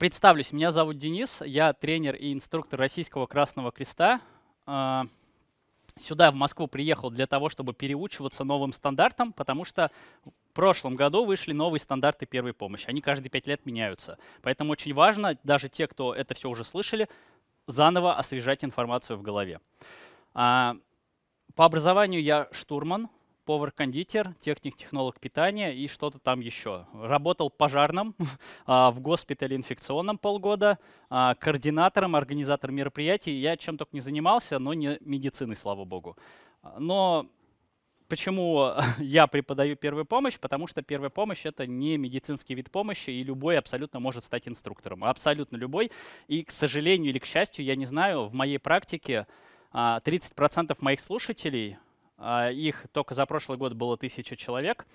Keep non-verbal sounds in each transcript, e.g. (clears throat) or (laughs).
Представлюсь, меня зовут Денис, я тренер и инструктор Российского Красного Креста. А, сюда, в Москву, приехал для того, чтобы переучиваться новым стандартам, потому что в прошлом году вышли новые стандарты первой помощи. Они каждые пять лет меняются. Поэтому очень важно, даже те, кто это все уже слышали, заново освежать информацию в голове. А, по образованию я штурман, повар-кондитер, техник-технолог питания и что-то там еще. Работал пожарным (laughs) а, в госпитале инфекционном полгода, а, координатором, организатором мероприятий. Я чем только не занимался, но не медициной, слава богу. А, но почему (laughs) я преподаю первую помощь? Потому что первая помощь — это не медицинский вид помощи, и любой абсолютно может стать инструктором. Абсолютно любой. И, к сожалению или к счастью, я не знаю, в моей практике 30% моих слушателей а, их только за прошлый год было тысяча человек,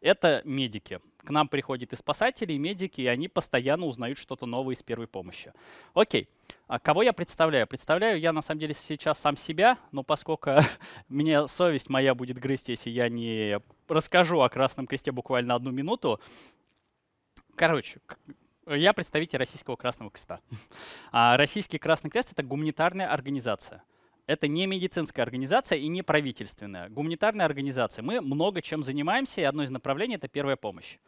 это медики. К нам приходят и спасатели, и медики, и они постоянно узнают что-то новое из первой помощи. Окей. А кого я представляю? Представляю я, на самом деле, сейчас сам себя, но поскольку (laughs) мне совесть моя будет грызть, если я не расскажу о Красном Кресте буквально одну минуту. Короче, я представитель Российского Красного Креста. (laughs) А, Российский Красный Крест — это гуманитарная организация — это не медицинская организация и не правительственная. Гуманитарная организация. Мы много чем занимаемся, и одно из направлений — это первая помощь.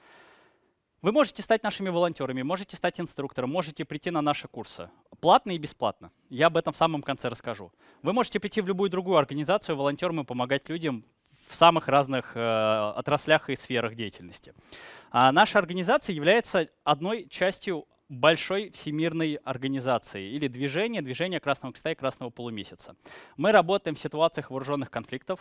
Вы можете стать нашими волонтерами, можете стать инструктором, можете прийти на наши курсы. Платно и бесплатно. Я об этом в самом конце расскажу. Вы можете прийти в любую другую организацию волонтером и помогать людям в самых разных э, отраслях и сферах деятельности. А наша организация является одной частью большой всемирной организации или движения, движения Красного Креста и Красного Полумесяца. Мы работаем в ситуациях вооруженных конфликтов,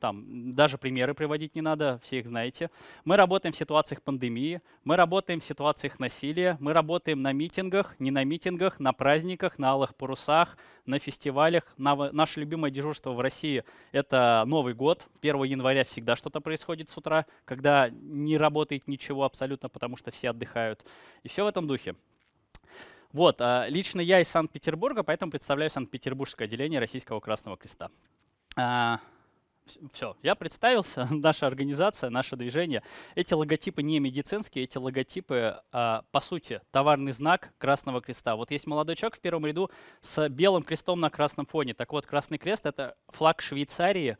там даже примеры приводить не надо, все их знаете. Мы работаем в ситуациях пандемии, мы работаем в ситуациях насилия, мы работаем на митингах, не на митингах, на праздниках, на алых парусах, на фестивалях. На, наше любимое дежурство в России — это Новый год. 1 января всегда что-то происходит с утра, когда не работает ничего абсолютно, потому что все отдыхают. И все в этом духе. Вот, а, лично я из Санкт-Петербурга, поэтому представляю Санкт-Петербургское отделение Российского Красного Креста. А, все, я представился, (laughs) наша организация, наше движение. Эти логотипы не медицинские, эти логотипы, э, по сути, товарный знак Красного Креста. Вот есть молодой человек в первом ряду с белым крестом на красном фоне. Так вот, Красный Крест — это флаг Швейцарии,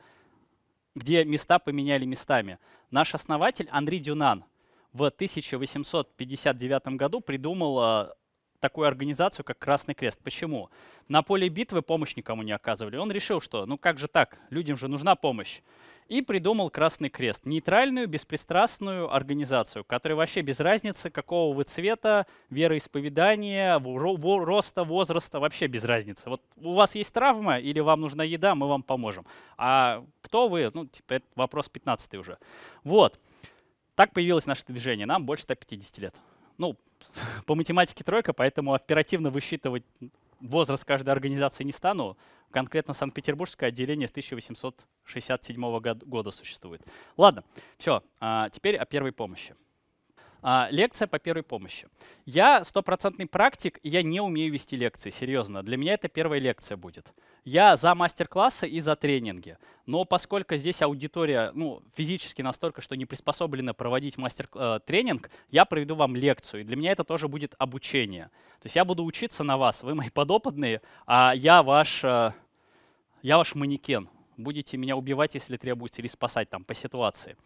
где места поменяли местами. Наш основатель Андрей Дюнан в 1859 году придумал а, такую организацию, как Красный Крест. Почему? На поле битвы помощь никому не оказывали. Он решил, что ну как же так, людям же нужна помощь. И придумал Красный Крест, нейтральную, беспристрастную организацию, которая вообще без разницы, какого вы цвета, вероисповедания, роста, возраста, вообще без разницы. Вот у вас есть травма или вам нужна еда, мы вам поможем. А кто вы? Ну, типа, это вопрос 15 уже. Вот. Так появилось наше движение. Нам больше 150 лет ну, (laughs) по математике тройка, поэтому оперативно высчитывать возраст каждой организации не стану. Конкретно Санкт-Петербургское отделение с 1867 года существует. Ладно, все, а, теперь о первой помощи. А, лекция по первой помощи. Я стопроцентный практик, и я не умею вести лекции, серьезно. Для меня это первая лекция будет. Я за мастер-классы и за тренинги. Но поскольку здесь аудитория ну, физически настолько, что не приспособлена проводить мастер-тренинг, э, я проведу вам лекцию. И для меня это тоже будет обучение. То есть я буду учиться на вас, вы мои подопытные, а я ваш, э, я ваш манекен, будете меня убивать, если требуется, или спасать там по ситуации.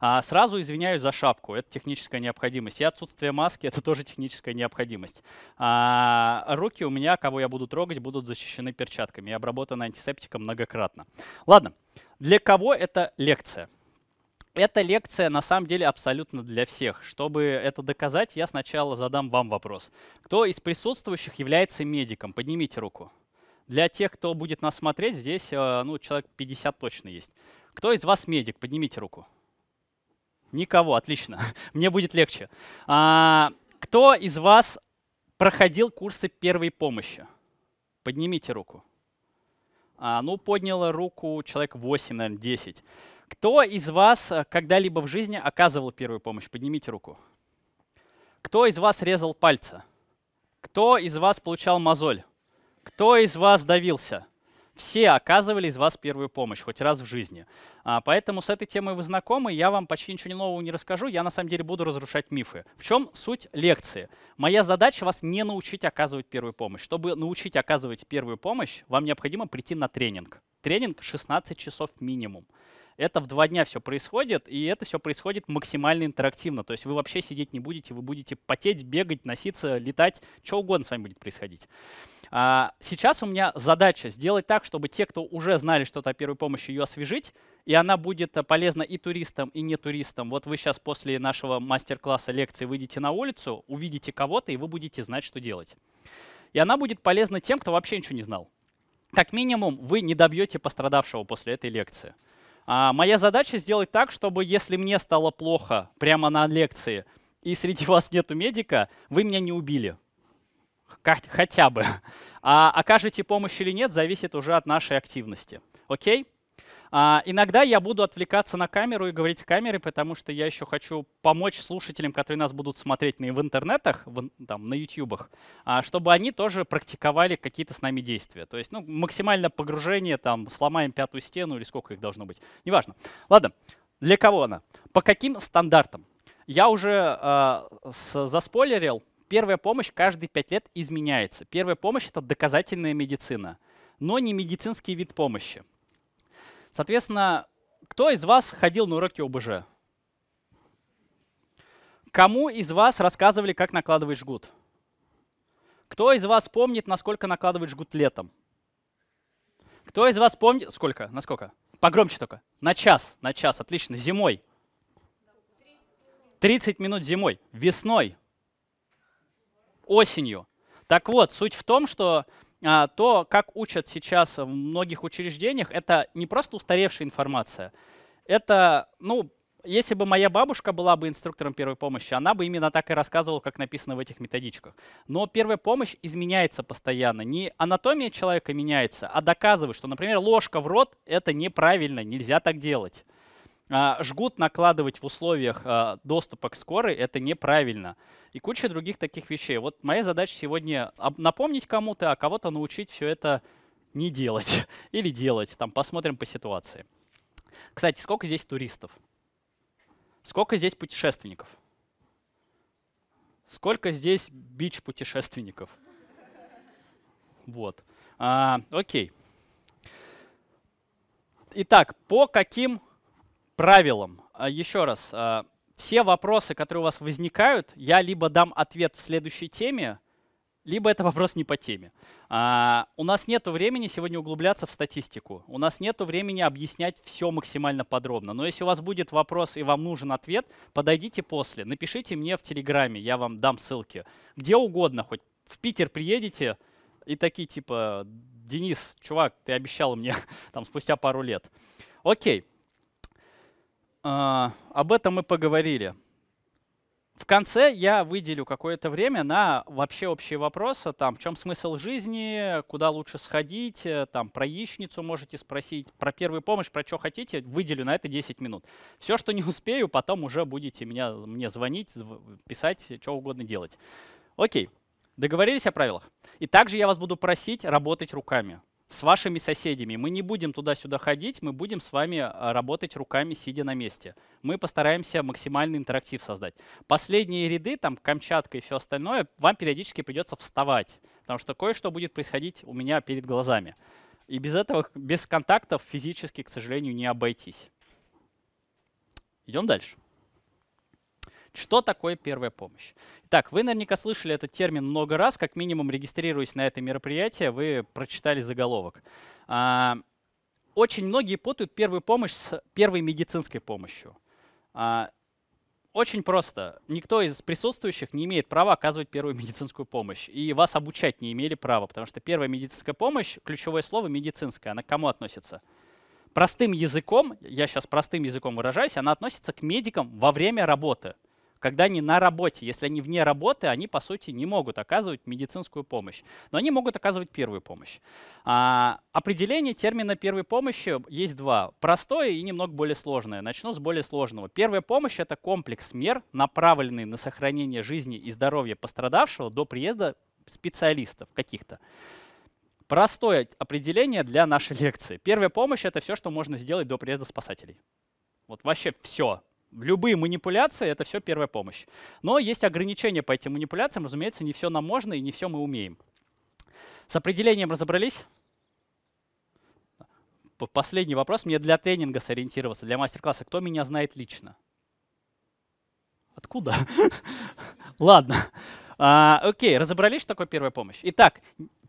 А, сразу извиняюсь за шапку, это техническая необходимость. И отсутствие маски — это тоже техническая необходимость. А, руки у меня, кого я буду трогать, будут защищены перчатками и обработаны антисептиком многократно. Ладно, для кого эта лекция? Эта лекция на самом деле абсолютно для всех. Чтобы это доказать, я сначала задам вам вопрос. Кто из присутствующих является медиком? Поднимите руку. Для тех, кто будет нас смотреть, здесь э, ну, человек 50 точно есть. Кто из вас медик? Поднимите руку. Никого, отлично. (laughs) Мне будет легче. А, кто из вас проходил курсы первой помощи? Поднимите руку. А, ну, подняла руку человек 8, наверное, 10. Кто из вас э, когда-либо в жизни оказывал первую помощь? Поднимите руку. Кто из вас резал пальцы? Кто из вас получал мозоль? Кто из вас давился? Все оказывали из вас первую помощь хоть раз в жизни. А, поэтому с этой темой вы знакомы, я вам почти ничего нового не расскажу, я на самом деле буду разрушать мифы. В чем суть лекции? Моя задача вас не научить оказывать первую помощь. Чтобы научить оказывать первую помощь, вам необходимо прийти на тренинг. Тренинг 16 часов минимум. Это в два дня все происходит, и это все происходит максимально интерактивно. То есть вы вообще сидеть не будете, вы будете потеть, бегать, носиться, летать, что угодно с вами будет происходить. А, сейчас у меня задача сделать так, чтобы те, кто уже знали что-то о первой помощи, ее освежить, и она будет э, полезна и туристам, и не туристам. Вот вы сейчас после нашего мастер-класса лекции выйдете на улицу, увидите кого-то, и вы будете знать, что делать. И она будет полезна тем, кто вообще ничего не знал. Как минимум, вы не добьете пострадавшего после этой лекции. А моя задача сделать так, чтобы если мне стало плохо прямо на лекции, и среди (laughs) вас нету медика, вы меня не убили. Хотя бы. (laughs) А окажете помощь или нет, зависит уже от нашей активности. Окей? А, иногда я буду отвлекаться на камеру и говорить камере, потому что я еще хочу помочь слушателям, которые нас будут смотреть на, в интернетах, в, там, на ютубах, а, чтобы они тоже практиковали какие-то с нами действия. То есть ну, максимальное погружение, там, сломаем пятую стену или сколько их должно быть. Неважно. Ладно, для кого она? По каким стандартам? Я уже э, заспойлерил, первая помощь каждые пять лет изменяется. Первая помощь — это доказательная медицина, но не медицинский вид помощи. Соответственно, кто из вас ходил на уроки ОБЖ? Кому из вас рассказывали, как накладывать жгут? Кто из вас помнит, насколько накладывать жгут летом? Кто из вас помнит... Сколько? Насколько? Погромче только. На час, на час, отлично. Зимой. 30 минут зимой. Весной. Осенью. Так вот, суть в том, что а, то, как учат сейчас в многих учреждениях, это не просто устаревшая информация. Это, ну, если бы моя бабушка была бы инструктором первой помощи, она бы именно так и рассказывала, как написано в этих методичках. Но первая помощь изменяется постоянно. Не анатомия человека меняется, а доказывает, что, например, ложка в рот — это неправильно, нельзя так делать. А, жгут накладывать в условиях а, доступа к скорой — это неправильно. И куча других таких вещей. Вот моя задача сегодня напомнить кому-то, а кого-то научить все это не делать (laughs) или делать. Там посмотрим по ситуации. Кстати, сколько здесь туристов? Сколько здесь путешественников? Сколько здесь бич-путешественников? Вот. А, окей. Итак, по каким правилам, а, еще раз, а, все вопросы, которые у вас возникают, я либо дам ответ в следующей теме, либо это вопрос не по теме. А, у нас нет времени сегодня углубляться в статистику. У нас нет времени объяснять все максимально подробно. Но если у вас будет вопрос и вам нужен ответ, подойдите после. Напишите мне в Телеграме, я вам дам ссылки. Где угодно, хоть в Питер приедете и такие типа, Денис, чувак, ты обещал мне (laughs) там спустя пару лет. Окей. А, об этом мы поговорили. В конце я выделю какое-то время на вообще общие вопросы, там, в чем смысл жизни, куда лучше сходить, э, там, про яичницу можете спросить, про первую помощь, про что хотите, выделю на это 10 минут. Все, что не успею, потом уже будете меня, мне звонить, писать, что угодно делать. Окей, договорились о правилах? И также я вас буду просить работать руками с вашими соседями. Мы не будем туда-сюда ходить, мы будем с вами а, работать руками, сидя на месте. Мы постараемся максимальный интерактив создать. Последние ряды, там Камчатка и все остальное, вам периодически придется вставать, потому что кое-что будет происходить у меня перед глазами. И без этого, без контактов физически, к сожалению, не обойтись. Идем дальше. Что такое первая помощь? Итак, вы наверняка слышали этот термин много раз, как минимум регистрируясь на это мероприятие, вы прочитали заголовок. А, очень многие путают первую помощь с первой медицинской помощью. А, очень просто. Никто из присутствующих не имеет права оказывать первую медицинскую помощь. И вас обучать не имели права, потому что первая медицинская помощь, ключевое слово медицинская, она к кому относится? Простым языком, я сейчас простым языком выражаюсь, она относится к медикам во время работы когда они на работе. Если они вне работы, они, по сути, не могут оказывать медицинскую помощь. Но они могут оказывать первую помощь. А, определение термина первой помощи есть два. Простое и немного более сложное. Начну с более сложного. Первая помощь — это комплекс мер, направленный на сохранение жизни и здоровья пострадавшего до приезда специалистов каких-то. Простое определение для нашей (laughs) лекции. Первая помощь — это все, что можно сделать до приезда спасателей. Вот вообще все. Любые манипуляции — это все первая помощь. Но есть ограничения по этим манипуляциям. Разумеется, не все нам можно и не все мы умеем. С определением разобрались? Последний вопрос. Мне для тренинга сориентироваться, для мастер-класса. Кто меня знает лично? Откуда? (laughs) Ладно. А, окей, разобрались, что такое первая помощь. Итак,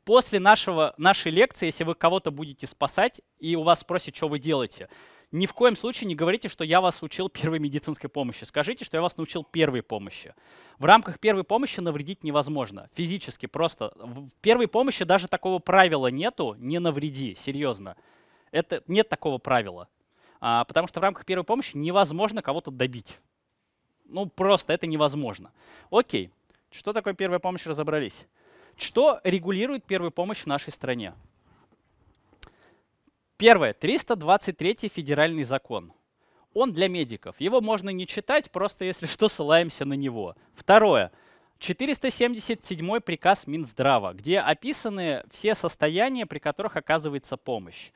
после нашего, нашей лекции, если вы кого-то будете спасать, и у вас спросят, что вы делаете — ни в коем случае не говорите, что я вас учил первой медицинской помощи. Скажите, что я вас научил первой помощи. В рамках первой помощи навредить невозможно. Физически просто. В первой помощи даже такого правила нету. Не навреди, серьезно. Это, нет такого правила. А, потому что в рамках первой помощи невозможно кого-то добить. Ну, просто это невозможно. Окей. Что такое первая помощь, разобрались. Что регулирует первую помощь в нашей стране? Первое. 323 федеральный закон. Он для медиков. Его можно не читать, просто если что, ссылаемся на него. Второе. 477 приказ Минздрава, где описаны все состояния, при которых оказывается помощь.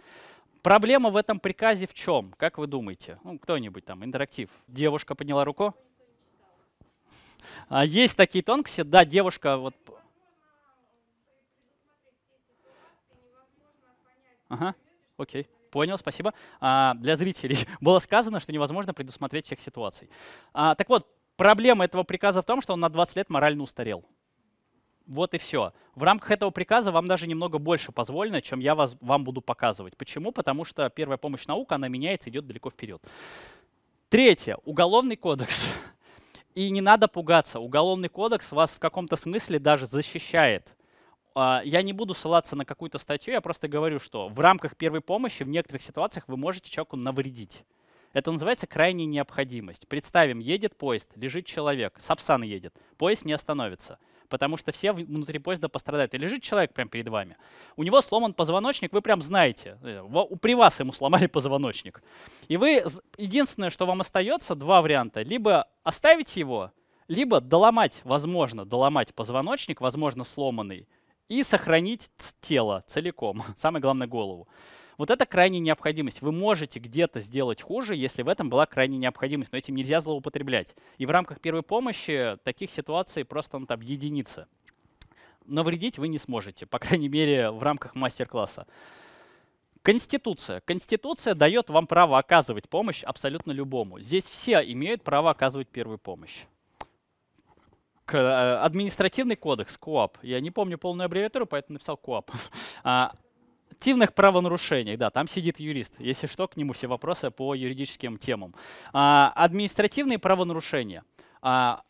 Проблема в этом приказе в чем? Как вы думаете? Ну, кто-нибудь там, интерактив. Девушка подняла руку? А есть такие тонкости. Да, девушка вот... Ага. Окей. Понял, спасибо. А, для зрителей (laughs) было сказано, что невозможно предусмотреть всех ситуаций. А, так вот, проблема этого приказа в том, что он на 20 лет морально устарел. Вот и все. В рамках этого приказа вам даже немного больше позволено, чем я вас, вам буду показывать. Почему? Потому что первая помощь наука, она меняется, идет далеко вперед. Третье. Уголовный кодекс. (laughs) И не надо пугаться. Уголовный кодекс вас в каком-то смысле даже защищает а, я не буду ссылаться на какую-то статью, я просто говорю, что в рамках первой помощи в некоторых ситуациях вы можете человеку навредить. Это называется крайняя необходимость. Представим, едет поезд, лежит человек, Сапсан едет, поезд не остановится, потому что все внутри поезда пострадают. И лежит человек прямо перед вами. У него сломан позвоночник, вы прям знаете, э, при вас ему сломали (laughs) позвоночник. И вы, единственное, что вам остается, два варианта. Либо оставить его, либо доломать, возможно, доломать позвоночник, возможно, сломанный, и сохранить тело целиком, (laughs) самое главное голову. Вот это крайняя необходимость. Вы можете где-то сделать хуже, если в этом была крайняя необходимость, но этим нельзя злоупотреблять. И в рамках первой помощи таких ситуаций просто ну, там единицы. Навредить вы не сможете, по (laughs) крайней мере, в рамках мастер-класса. Конституция. Конституция дает вам право оказывать помощь абсолютно любому. Здесь все имеют право оказывать первую помощь к, э, административный кодекс, КОАП. Я не помню полную аббревиатуру, поэтому написал КОАП. (laughs) А, активных правонарушений, да, там сидит юрист. Если что, к нему все вопросы по юридическим темам. А, административные правонарушения. А,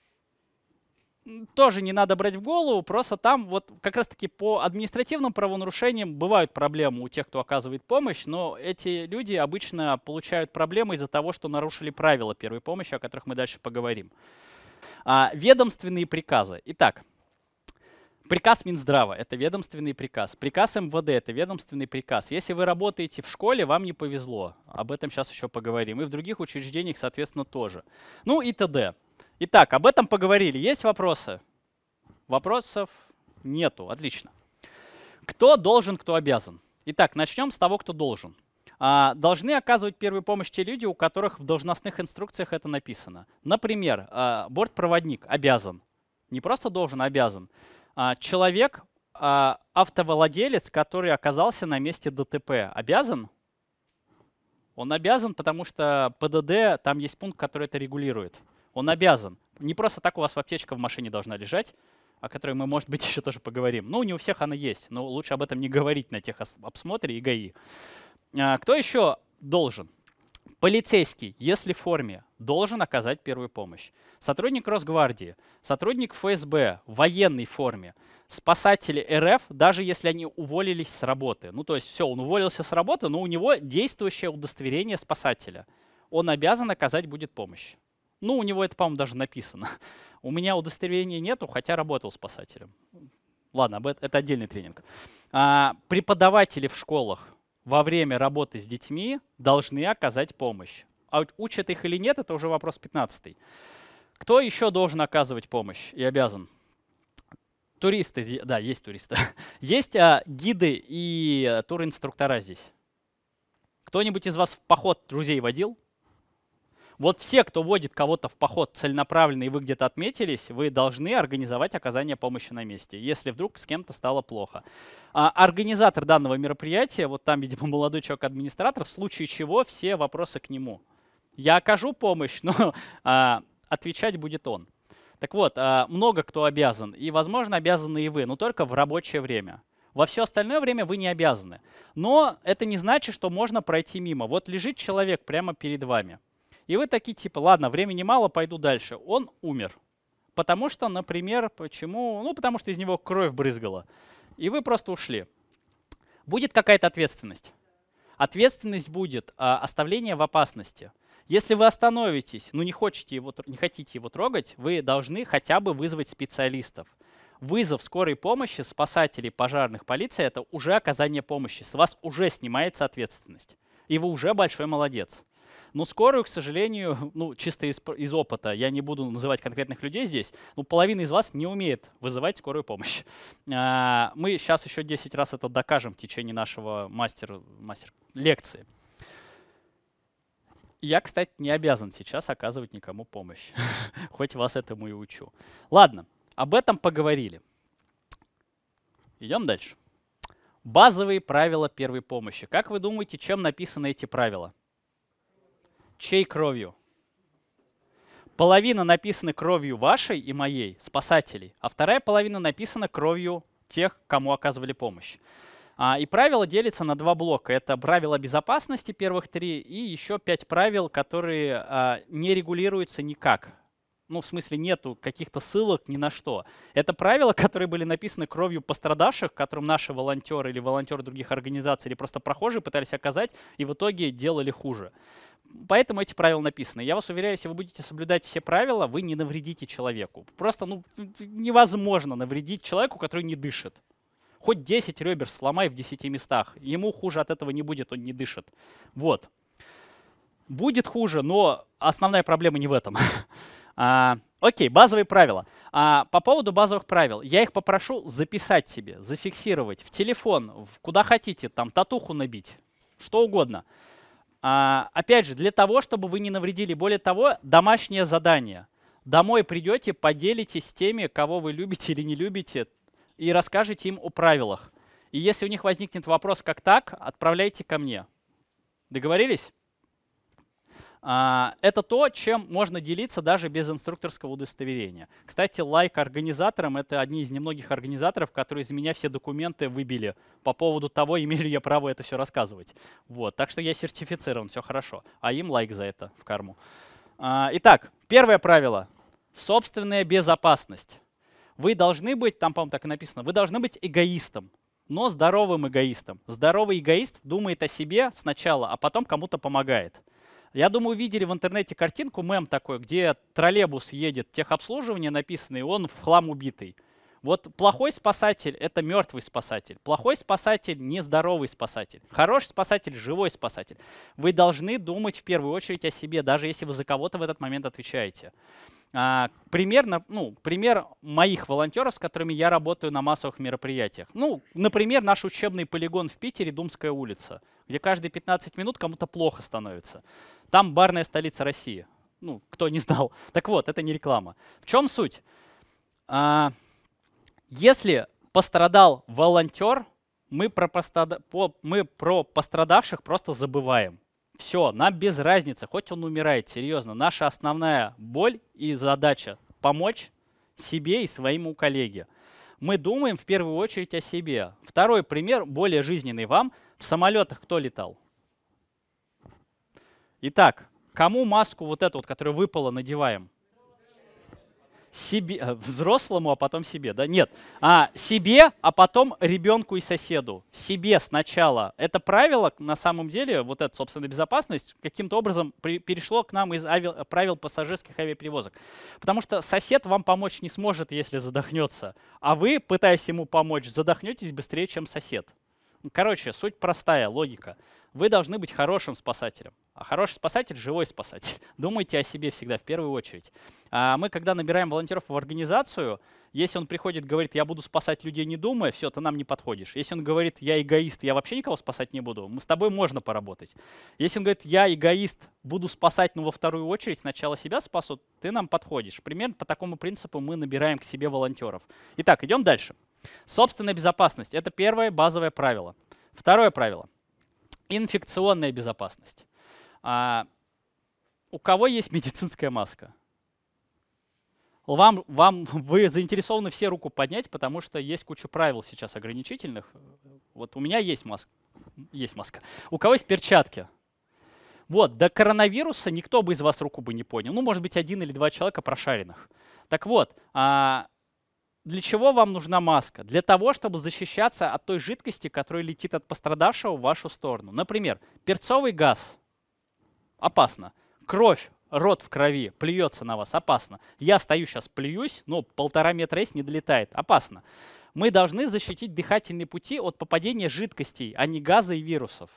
тоже не надо брать в голову, просто там вот как раз-таки по административным правонарушениям бывают проблемы у тех, кто оказывает помощь, но эти люди обычно получают проблемы из-за того, что нарушили правила первой помощи, о которых мы дальше поговорим. А, ведомственные приказы. Итак, Приказ Минздрава — это ведомственный приказ. Приказ МВД — это ведомственный приказ. Если вы работаете в школе, вам не повезло. Об этом сейчас еще поговорим. И в других учреждениях, соответственно, тоже. Ну и т.д. Итак, об этом поговорили. Есть вопросы? Вопросов нету. Отлично. Кто должен, кто обязан? Итак, начнем с того, кто должен. А, должны оказывать первую помощь те люди, у которых в должностных инструкциях это написано. Например, а, бортпроводник обязан, не просто должен, а обязан. Человек, автовладелец, который оказался на месте ДТП, обязан? Он обязан, потому что ПДД, там есть пункт, который это регулирует. Он обязан. Не просто так у вас в аптечка в машине должна лежать, о которой мы, может быть, (laughs) еще тоже поговорим. Ну, не у всех она есть, но лучше об этом не говорить на тех обсмотре и ГАИ. А, кто еще должен? Полицейский, если в форме, должен оказать первую помощь. Сотрудник Росгвардии, сотрудник ФСБ в военной форме, спасатели РФ, даже если они уволились с работы. Ну, то есть все, он уволился с работы, но у него действующее удостоверение спасателя. Он обязан оказать будет помощь. Ну, у него это, по-моему, даже написано. У меня удостоверения нету, хотя работал спасателем. Ладно, это отдельный тренинг. А, преподаватели в школах во время работы с детьми должны оказать помощь. А учат их или нет, это уже вопрос 15. Кто еще должен оказывать помощь и обязан? Туристы, да, есть туристы. (laughs) Есть а, гиды и э, туринструктора здесь. Кто-нибудь из вас в поход друзей водил? Вот все, кто водит кого-то в поход целенаправленно и вы где-то отметились, вы должны организовать оказание помощи на месте, если вдруг с кем-то стало плохо. А, организатор данного мероприятия, вот там, видимо, молодой человек-администратор, в случае чего все вопросы к нему. Я окажу помощь, (laughs) но а, отвечать будет он. Так вот, а, много кто обязан, и, возможно, обязаны и вы, но только в рабочее время. Во все остальное время вы не обязаны. Но это не значит, что можно пройти мимо. Вот лежит человек прямо перед вами. И вы такие типа, ладно, времени мало, пойду дальше. Он умер. Потому что, например, почему? Ну, потому что из него кровь брызгала. И вы просто ушли. Будет какая-то ответственность. Ответственность будет а, оставление в опасности. Если вы остановитесь, ну не, хотите его, не хотите его трогать, вы должны хотя бы вызвать специалистов. Вызов скорой помощи, спасателей, пожарных, полиции — это уже оказание помощи. С вас уже снимается ответственность. И вы уже большой молодец. Но скорую, к сожалению, (laughs) ну, чисто из, из опыта, я не буду называть конкретных людей здесь, но ну, половина из вас не умеет вызывать скорую помощь. (laughs) А, мы сейчас еще 10 раз это докажем в течение нашего мастер, мастер лекции. Я, кстати, не обязан сейчас оказывать никому помощь, (laughs) хоть вас этому и учу. Ладно, об этом поговорили. Идем дальше. Базовые правила первой помощи. Как вы думаете, чем написаны эти правила? Чей кровью? Половина написана кровью вашей и моей, спасателей, а вторая половина написана кровью тех, кому оказывали помощь. А, и правило делится на два блока. Это правила безопасности первых три и еще пять правил, которые а, не регулируются никак ну, в смысле, нету каких-то ссылок ни на что. Это правила, (laughs) которые были написаны кровью пострадавших, которым наши волонтеры или волонтеры других организаций или просто прохожие пытались оказать, и в итоге делали хуже. Поэтому эти правила написаны. Я вас уверяю, если вы будете соблюдать все правила, вы не навредите человеку. Просто ну, невозможно навредить человеку, который не дышит хоть 10 ребер сломай в 10 местах. Ему хуже от этого не будет, он не дышит. Вот. Будет хуже, но основная проблема не в этом. (laughs) А, окей, базовые правила. А, по поводу базовых правил. Я их попрошу записать себе, зафиксировать в телефон, в куда хотите, там татуху набить, что угодно. А, опять же, для того, чтобы вы не навредили. Более того, домашнее задание. Домой придете, поделитесь с теми, кого вы любите или не любите, и расскажете им о правилах. И если у них возникнет вопрос, как так, отправляйте ко мне. Договорились? А, это то, чем можно делиться даже без инструкторского удостоверения. Кстати, лайк организаторам — это одни из немногих организаторов, которые из меня все документы выбили по поводу того, (laughs) имею ли я право это все рассказывать. Вот, так что я сертифицирован, все хорошо. А им лайк за это в карму. А, итак, первое правило — собственная безопасность. Вы должны быть, там, по-моему, так и написано, вы должны быть эгоистом но здоровым эгоистом. Здоровый эгоист думает о себе сначала, а потом кому-то помогает. Я думаю, видели в интернете картинку, мем такой, где троллейбус едет, техобслуживание написано, и он в хлам убитый. Вот плохой спасатель — это мертвый спасатель. Плохой спасатель — нездоровый спасатель. Хороший спасатель — живой спасатель. Вы должны думать в первую очередь о себе, даже если вы за кого-то в этот момент отвечаете. А, примерно, ну, пример моих волонтеров, с которыми я работаю на массовых мероприятиях. Ну, например, наш учебный полигон в Питере, Думская улица, где каждые 15 минут кому-то плохо становится. Там барная столица России. Ну, кто не знал. (laughs) Так вот, это не реклама. В чем суть? А, если пострадал волонтер, мы про, пострадавших просто забываем. Все, нам без разницы, хоть он умирает, серьезно. Наша основная боль и задача — помочь себе и своему коллеге. Мы думаем в первую очередь о себе. Второй пример, более жизненный вам. В самолетах кто летал? Итак, кому маску вот эту, вот, которую выпало, надеваем? себе, э, взрослому, а потом себе, да? Нет. А себе, а потом ребенку и соседу. Себе сначала. Это правило, на самом деле, вот эта, собственно, безопасность, каким-то образом при, перешло к нам из ави, правил пассажирских авиаперевозок. Потому что сосед вам помочь не сможет, если задохнется. А вы, пытаясь ему помочь, задохнетесь быстрее, чем сосед. Короче, суть простая, логика. Вы должны быть хорошим спасателем. А хороший спасатель — живой спасатель. (laughs) Думайте о себе всегда, в первую очередь. А мы, когда набираем волонтеров в организацию, если он приходит, говорит, я буду спасать людей, не думая, все, ты нам не подходишь. Если он говорит, я эгоист, я вообще никого спасать не буду, мы с тобой можно поработать. Если он говорит, я эгоист, буду спасать, но во вторую очередь сначала себя спасу, ты нам подходишь. Примерно по такому принципу мы набираем к себе волонтеров. Итак, идем дальше. Собственная безопасность — это первое базовое правило. Второе правило — инфекционная безопасность. А, у кого есть медицинская маска? Вам, вам, (laughs) вы заинтересованы все руку поднять, потому что есть куча правил сейчас ограничительных. Вот у меня есть маска. Есть маска. У кого есть перчатки? Вот, до коронавируса никто бы из вас руку бы не понял. Ну, может быть, один или два человека прошаренных. Так вот, а для чего вам нужна маска? Для того, чтобы защищаться от той жидкости, которая летит от пострадавшего в вашу сторону. Например, перцовый газ – опасно. Кровь, рот в крови, плюется на вас, опасно. Я стою сейчас, плююсь, но полтора метра есть, не долетает, опасно. Мы должны защитить дыхательные пути от попадения жидкостей, а не газа и вирусов.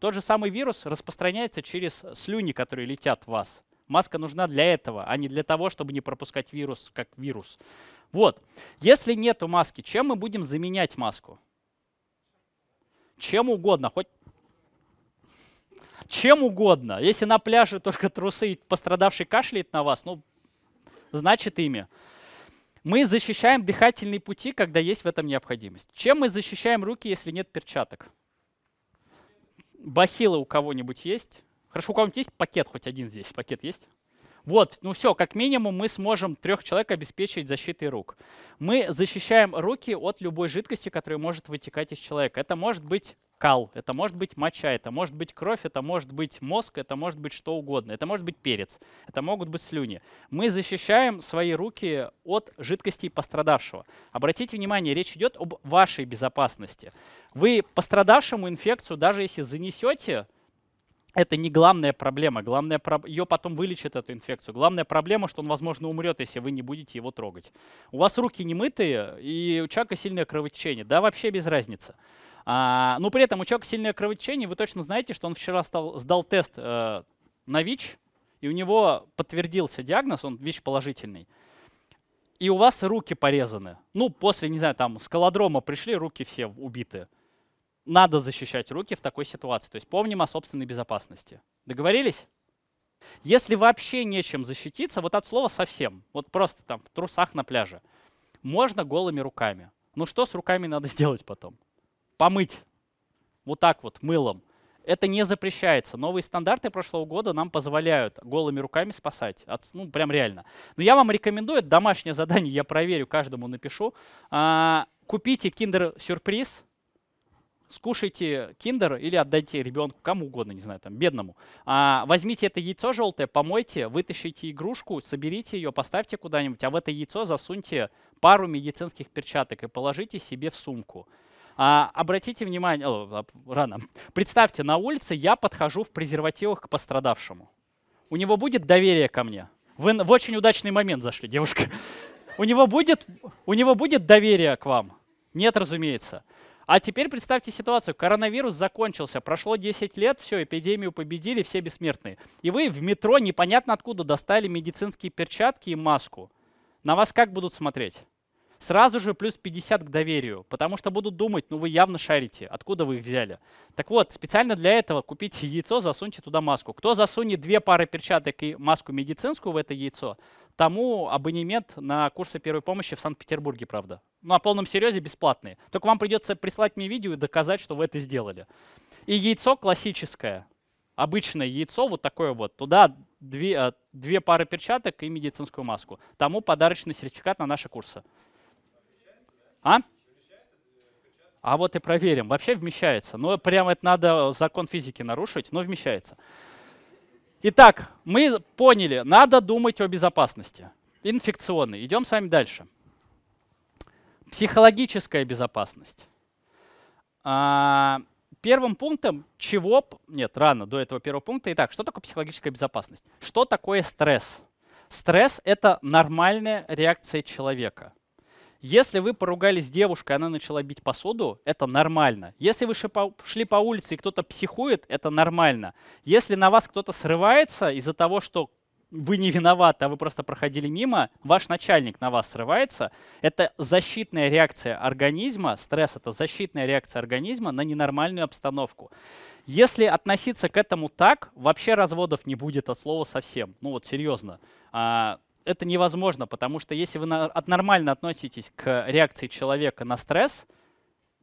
Тот же самый вирус распространяется через слюни, которые летят в вас. Маска нужна для этого, а не для того, чтобы не пропускать вирус как вирус. Вот. Если нету маски, чем мы будем заменять маску? Чем угодно, хоть чем угодно. Если на пляже только трусы и пострадавший кашляет на вас, ну, значит ими. Мы защищаем дыхательные пути, когда есть в этом необходимость. Чем мы защищаем руки, если нет перчаток? Бахилы у кого-нибудь есть? Хорошо, у кого-нибудь есть пакет хоть один здесь? Пакет есть? Вот, ну все, как минимум мы сможем трех человек обеспечить защитой рук. Мы защищаем руки от любой жидкости, которая может вытекать из человека. Это может быть кал, это может быть моча, это может быть кровь, это может быть мозг, это может быть что угодно, это может быть перец, это могут быть слюни. Мы защищаем свои руки от жидкостей пострадавшего. Обратите внимание, речь идет об вашей безопасности. Вы пострадавшему инфекцию, даже если занесете, это не главная проблема. Главная про... Ее потом вылечит эту инфекцию. Главная проблема, что он, возможно, умрет, если вы не будете его трогать. У вас руки не мытые, и у человека сильное кровотечение. Да, вообще без разницы. А, но ну, при этом у человека сильное кровотечение, вы точно знаете, что он вчера стал, сдал тест э, на ВИЧ, и у него подтвердился диагноз, он ВИЧ положительный. И у вас руки порезаны. Ну, после, не знаю, там, скалодрома пришли, руки все убиты. Надо защищать руки в такой ситуации. То есть помним о собственной безопасности. Договорились? Если вообще нечем защититься, вот от слова совсем, вот просто там в трусах на пляже, можно голыми руками. Ну что с руками надо (laughs) сделать потом? помыть вот так вот мылом. Это не запрещается. Новые стандарты прошлого года нам позволяют голыми руками спасать. От, ну, прям реально. Но я вам рекомендую, это домашнее задание, я проверю, каждому напишу. А, купите киндер-сюрприз, скушайте киндер или отдайте ребенку, кому угодно, не знаю, там, бедному. А, возьмите это яйцо желтое, помойте, вытащите игрушку, соберите ее, поставьте куда-нибудь, а в это яйцо засуньте пару медицинских перчаток и положите себе в сумку. А, обратите внимание, о, рано. Представьте, на улице я подхожу в презервативах к пострадавшему. У него будет доверие ко мне. Вы в очень удачный момент зашли, девушка. У него будет, у него будет доверие к вам. Нет, разумеется. А теперь представьте ситуацию. Коронавирус закончился, прошло 10 лет, все, эпидемию победили, все бессмертные. И вы в метро непонятно откуда достали медицинские перчатки и маску. На вас как будут смотреть? Сразу же плюс 50 к доверию, потому что будут думать, ну вы явно шарите, откуда вы их взяли. Так вот, специально для этого купите яйцо, засуньте туда маску. Кто засунет две пары перчаток и маску медицинскую в это яйцо, тому абонемент на курсы первой помощи в Санкт-Петербурге, правда. Ну, на полном серьезе бесплатные. Только вам придется прислать мне видео и доказать, что вы это сделали. И яйцо классическое, обычное яйцо, вот такое вот, туда две, э, две пары перчаток и медицинскую маску. Тому подарочный сертификат на наши курсы. А? А вот и проверим. Вообще вмещается. Но прямо это надо закон физики нарушить, но вмещается. Итак, мы поняли, надо думать о безопасности. Инфекционный. Идем с вами дальше. Психологическая безопасность. А, первым пунктом, чего... Нет, рано, до этого первого пункта. Итак, что такое психологическая безопасность? Что такое стресс? Стресс — это нормальная реакция человека — если вы поругались с девушкой, она начала бить посуду, это нормально. Если вы шли по улице и кто-то психует, это нормально. Если на вас кто-то срывается из-за того, что вы не виноваты, а вы просто проходили мимо, ваш начальник на вас срывается, это защитная реакция организма, стресс — это защитная реакция организма на ненормальную обстановку. Если относиться к этому так, вообще разводов не будет от слова совсем. Ну вот серьезно. А, это невозможно, потому что если вы нормально относитесь к реакции человека на стресс,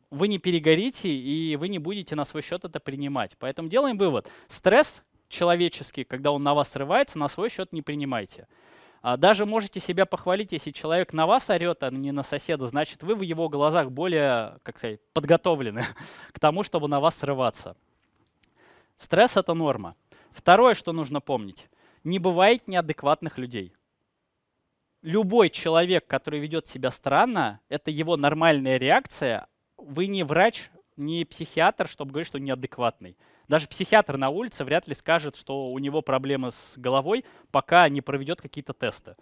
вы не перегорите и вы не будете на свой счет это принимать. Поэтому делаем вывод. Стресс человеческий, когда он на вас срывается, на свой счет не принимайте. А, даже можете себя похвалить, если человек на вас орет, а не на соседа, значит, вы в его глазах более, как сказать, подготовлены (laughs) к тому, чтобы на вас срываться. Стресс — это норма. Второе, что нужно помнить. Не бывает неадекватных людей любой человек, который ведет себя странно, это его нормальная реакция. Вы не врач, не психиатр, чтобы говорить, что он неадекватный. Даже психиатр на улице вряд ли скажет, что у него проблемы с головой, пока не проведет какие-то тесты.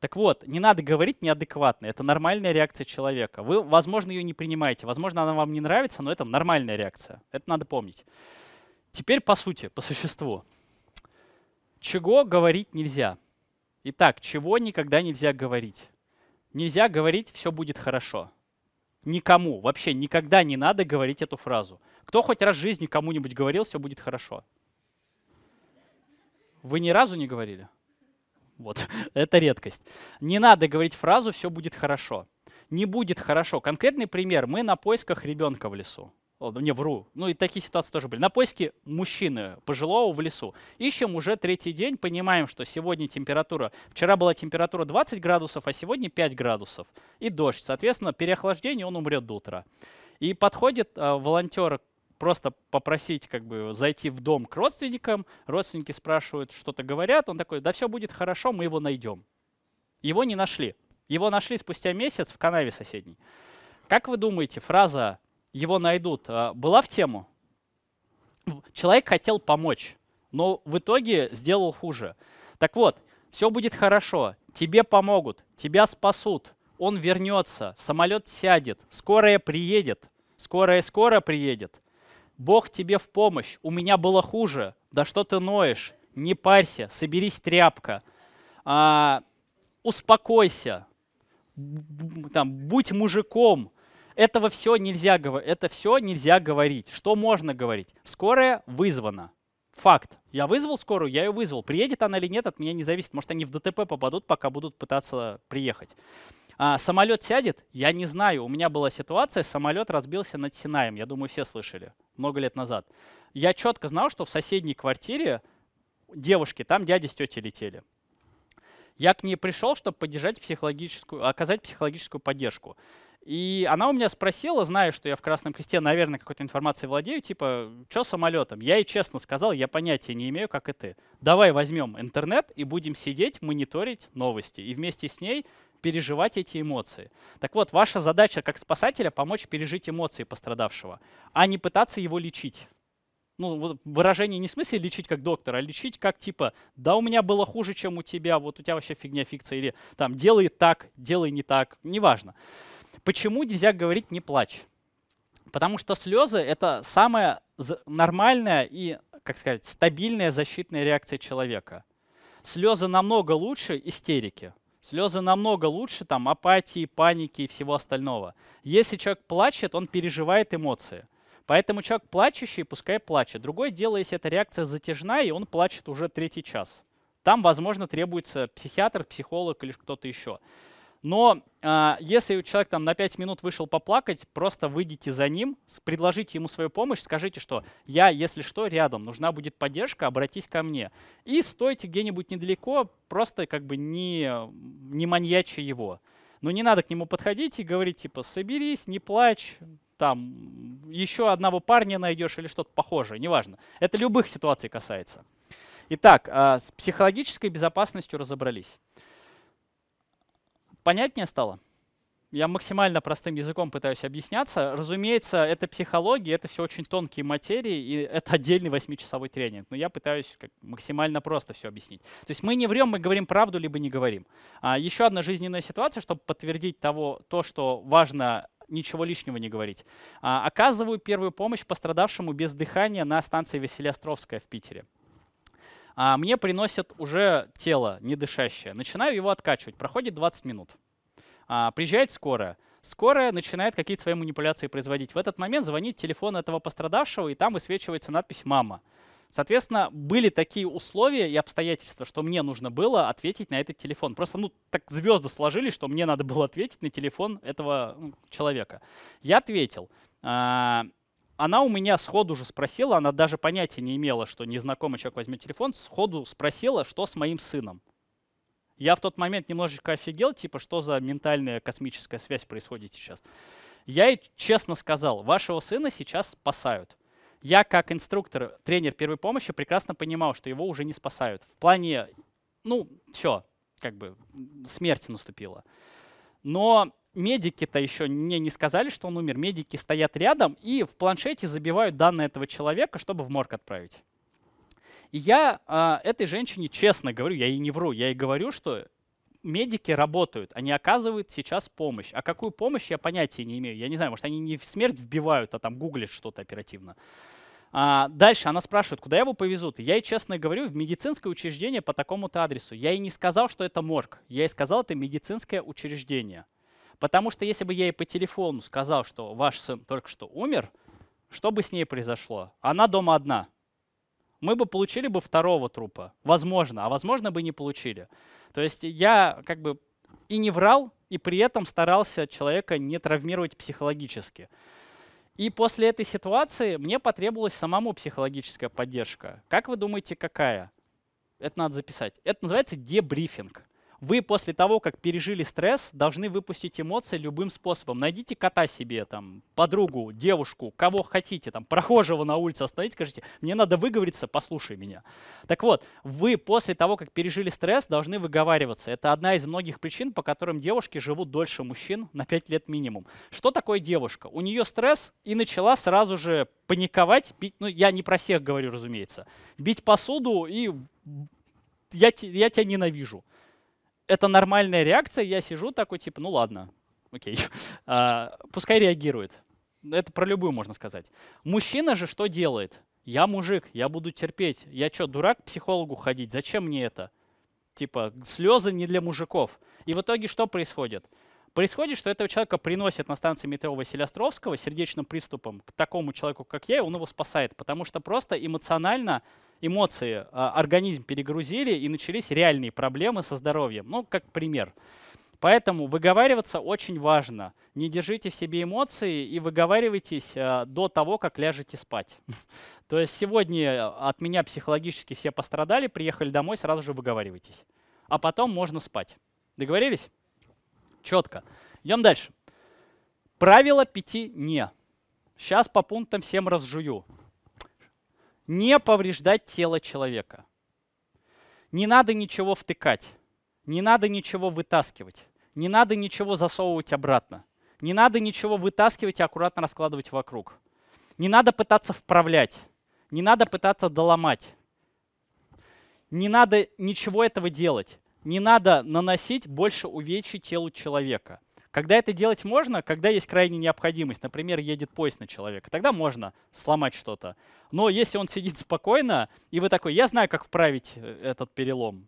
Так вот, не надо говорить неадекватно. Это нормальная реакция человека. Вы, возможно, ее не принимаете, возможно, она вам не нравится, но это нормальная реакция. Это надо помнить. Теперь по сути, по существу. Чего говорить нельзя? Итак, чего никогда нельзя говорить? Нельзя говорить «все будет хорошо». Никому, вообще никогда не надо говорить эту фразу. Кто хоть раз в жизни кому-нибудь говорил «все будет хорошо»? Вы ни разу не говорили? Вот, (laughs) это редкость. Не надо говорить фразу «все будет хорошо». Не будет хорошо. Конкретный пример. Мы на поисках ребенка в лесу не вру. Ну и такие ситуации тоже были. На поиске мужчины пожилого в лесу. Ищем уже третий день, понимаем, что сегодня температура... Вчера была температура 20 градусов, а сегодня 5 градусов. И дождь. Соответственно, переохлаждение, он умрет до утра. И подходит э, волонтер просто попросить как бы зайти в дом к родственникам. Родственники спрашивают, что-то говорят. Он такой, да все будет хорошо, мы его найдем. Его не нашли. Его нашли спустя месяц в канаве соседней. Как вы думаете, фраза его найдут, а, была в тему? Человек хотел помочь, но в итоге сделал хуже. Так вот, все будет хорошо, тебе помогут, тебя спасут, он вернется, самолет сядет, скорая приедет, скорая скоро приедет. Бог тебе в помощь, у меня было хуже, да что ты ноешь, не парься, соберись тряпка, а, успокойся, там, будь мужиком, этого все нельзя, это все нельзя говорить. Что можно говорить? Скорая вызвана. Факт. Я вызвал скорую, я ее вызвал. Приедет она или нет, от меня не зависит. Может, они в ДТП попадут, пока будут пытаться приехать. А, самолет сядет? Я не знаю. У меня была ситуация, самолет разбился над Синаем. Я думаю, все слышали. Много лет назад. Я четко знал, что в соседней квартире девушки, там дяди с тетей летели. Я к ней пришел, чтобы поддержать психологическую, оказать психологическую поддержку. И она у меня спросила, зная, что я в Красном Кресте, наверное, какой-то информацией владею, типа, что самолетом? Я ей честно сказал, я понятия не имею, как и ты. Давай возьмем интернет и будем сидеть, мониторить новости. И вместе с ней переживать эти эмоции. Так вот, ваша задача как спасателя — помочь пережить эмоции пострадавшего, а не пытаться его лечить. Ну, выражение не в смысле лечить как доктор, а лечить как типа «да, у меня было хуже, чем у тебя, вот у тебя вообще фигня фикция» или там «делай так, делай не так», неважно. важно. Почему нельзя говорить «не плачь»? Потому что слезы — это самая нормальная и, как сказать, стабильная защитная реакция человека. Слезы намного лучше истерики. Слезы намного лучше там, апатии, паники и всего остального. Если человек плачет, он переживает эмоции. Поэтому человек плачущий, пускай плачет. Другое дело, если эта реакция затяжная, и он плачет уже третий час. Там, возможно, требуется психиатр, психолог или кто-то еще. Но э, если человек там на 5 минут вышел поплакать, просто выйдите за ним, предложите ему свою помощь, скажите, что я, если что, рядом, нужна будет поддержка, обратись ко мне. И стойте где-нибудь недалеко, просто как бы не, не маньяча его. Но не надо к нему подходить и говорить, типа, соберись, не плачь, там, еще одного парня найдешь или что-то похожее, неважно. Это любых ситуаций касается. Итак, э, с психологической безопасностью разобрались. Понятнее стало? Я максимально простым языком пытаюсь объясняться. Разумеется, это психология, это все очень тонкие материи, и это отдельный восьмичасовой тренинг. Но я пытаюсь как максимально просто все объяснить. То есть мы не врем, мы говорим правду, либо не говорим. А еще одна жизненная ситуация, чтобы подтвердить того, то, что важно ничего лишнего не говорить. А, оказываю первую помощь пострадавшему без дыхания на станции Василиостровская в Питере а мне приносят уже тело не дышащее. Начинаю его откачивать. Проходит 20 минут. А, приезжает скорая. Скорая начинает какие-то свои манипуляции производить. В этот момент звонит телефон этого пострадавшего, и там высвечивается надпись «Мама». Соответственно, были такие условия и обстоятельства, что мне нужно было ответить на этот телефон. Просто, ну, так звезды сложились, что мне надо было ответить на телефон этого ну, человека. Я ответил. А, она у меня сходу уже спросила, она даже понятия не имела, что незнакомый человек возьмет телефон, сходу спросила, что с моим сыном. Я в тот момент немножечко офигел, типа, что за ментальная космическая связь происходит сейчас. Я ей честно сказал, вашего сына сейчас спасают. Я как инструктор, тренер первой помощи прекрасно понимал, что его уже не спасают. В плане, ну, все, как бы смерть наступила. Но медики-то еще мне не сказали, что он умер. Медики стоят рядом и в планшете забивают данные этого человека, чтобы в морг отправить. И я э, этой женщине честно говорю, я ей не вру, я ей говорю, что медики работают, они оказывают сейчас помощь. А какую помощь, я понятия не имею. Я не знаю, может, они не в смерть вбивают, а там гуглят что-то оперативно. А, дальше она спрашивает, куда его повезут. Я ей честно говорю, в медицинское учреждение по такому-то адресу. Я ей не сказал, что это морг. Я ей сказал, это медицинское учреждение. Потому что если бы я ей по телефону сказал, что ваш сын только что умер, что бы с ней произошло? Она дома одна. Мы бы получили бы второго трупа. Возможно, а возможно бы не получили. То есть я как бы и не врал, и при этом старался человека не травмировать психологически. И после этой ситуации мне потребовалась самому психологическая поддержка. Как вы думаете, какая? Это надо записать. Это называется дебрифинг. Вы после того, как пережили стресс, должны выпустить эмоции любым способом. Найдите кота себе, там, подругу, девушку, кого хотите, там, прохожего на улице остановите, скажите, мне надо выговориться, послушай меня. Так вот, вы после того, как пережили стресс, должны выговариваться. Это одна из многих причин, по которым девушки живут дольше мужчин на 5 лет минимум. Что такое девушка? У нее стресс и начала сразу же паниковать, бить, ну я не про всех говорю, разумеется, бить посуду и я, я тебя ненавижу это нормальная реакция, я сижу такой, типа, ну ладно, окей. (laughs) А, пускай реагирует. Это про любую можно сказать. Мужчина же что делает? Я мужик, я буду терпеть. Я что, дурак к психологу ходить? Зачем мне это? Типа, слезы не для мужиков. И в итоге что происходит? Происходит, что этого человека приносят на станции метро Василия Островского сердечным приступом к такому человеку, как я, и он его спасает, потому что просто эмоционально эмоции, а, организм перегрузили и начались реальные проблемы со здоровьем. Ну, как пример. Поэтому выговариваться очень важно. Не держите в себе эмоции и выговаривайтесь э, до того, как ляжете спать. (laughs) То есть сегодня э, от меня психологически все пострадали, приехали домой, сразу же выговаривайтесь. А потом можно спать. Договорились? Четко. Идем дальше. Правило пяти «не». Сейчас по пунктам всем разжую не повреждать тело человека. Не надо ничего втыкать, не надо ничего вытаскивать, не надо ничего засовывать обратно, не надо ничего вытаскивать и аккуратно раскладывать вокруг. Не надо пытаться вправлять, не надо пытаться доломать. Не надо ничего этого делать. Не надо наносить больше увечий телу человека – когда это делать можно, когда есть крайняя необходимость, например, едет поезд на человека, тогда можно сломать что-то. Но если он сидит спокойно, и вы такой, я знаю, как вправить э, этот перелом.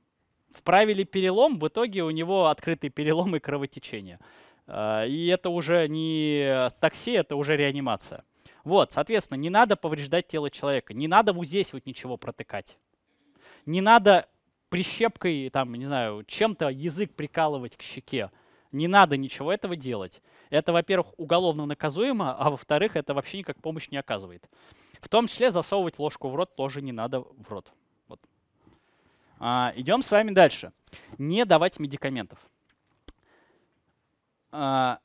Вправили перелом, в итоге у него открытый перелом и кровотечение. А, и это уже не такси, это уже реанимация. Вот, соответственно, не надо повреждать тело человека, не надо вот здесь вот ничего протыкать. Не надо прищепкой, там, не знаю, чем-то язык прикалывать к щеке. Не надо ничего этого делать. Это, во-первых, уголовно наказуемо, а во-вторых, это вообще никак помощь не оказывает. В том числе засовывать ложку в рот тоже не надо в рот. Вот. А, идем с вами дальше. Не давать медикаментов. А,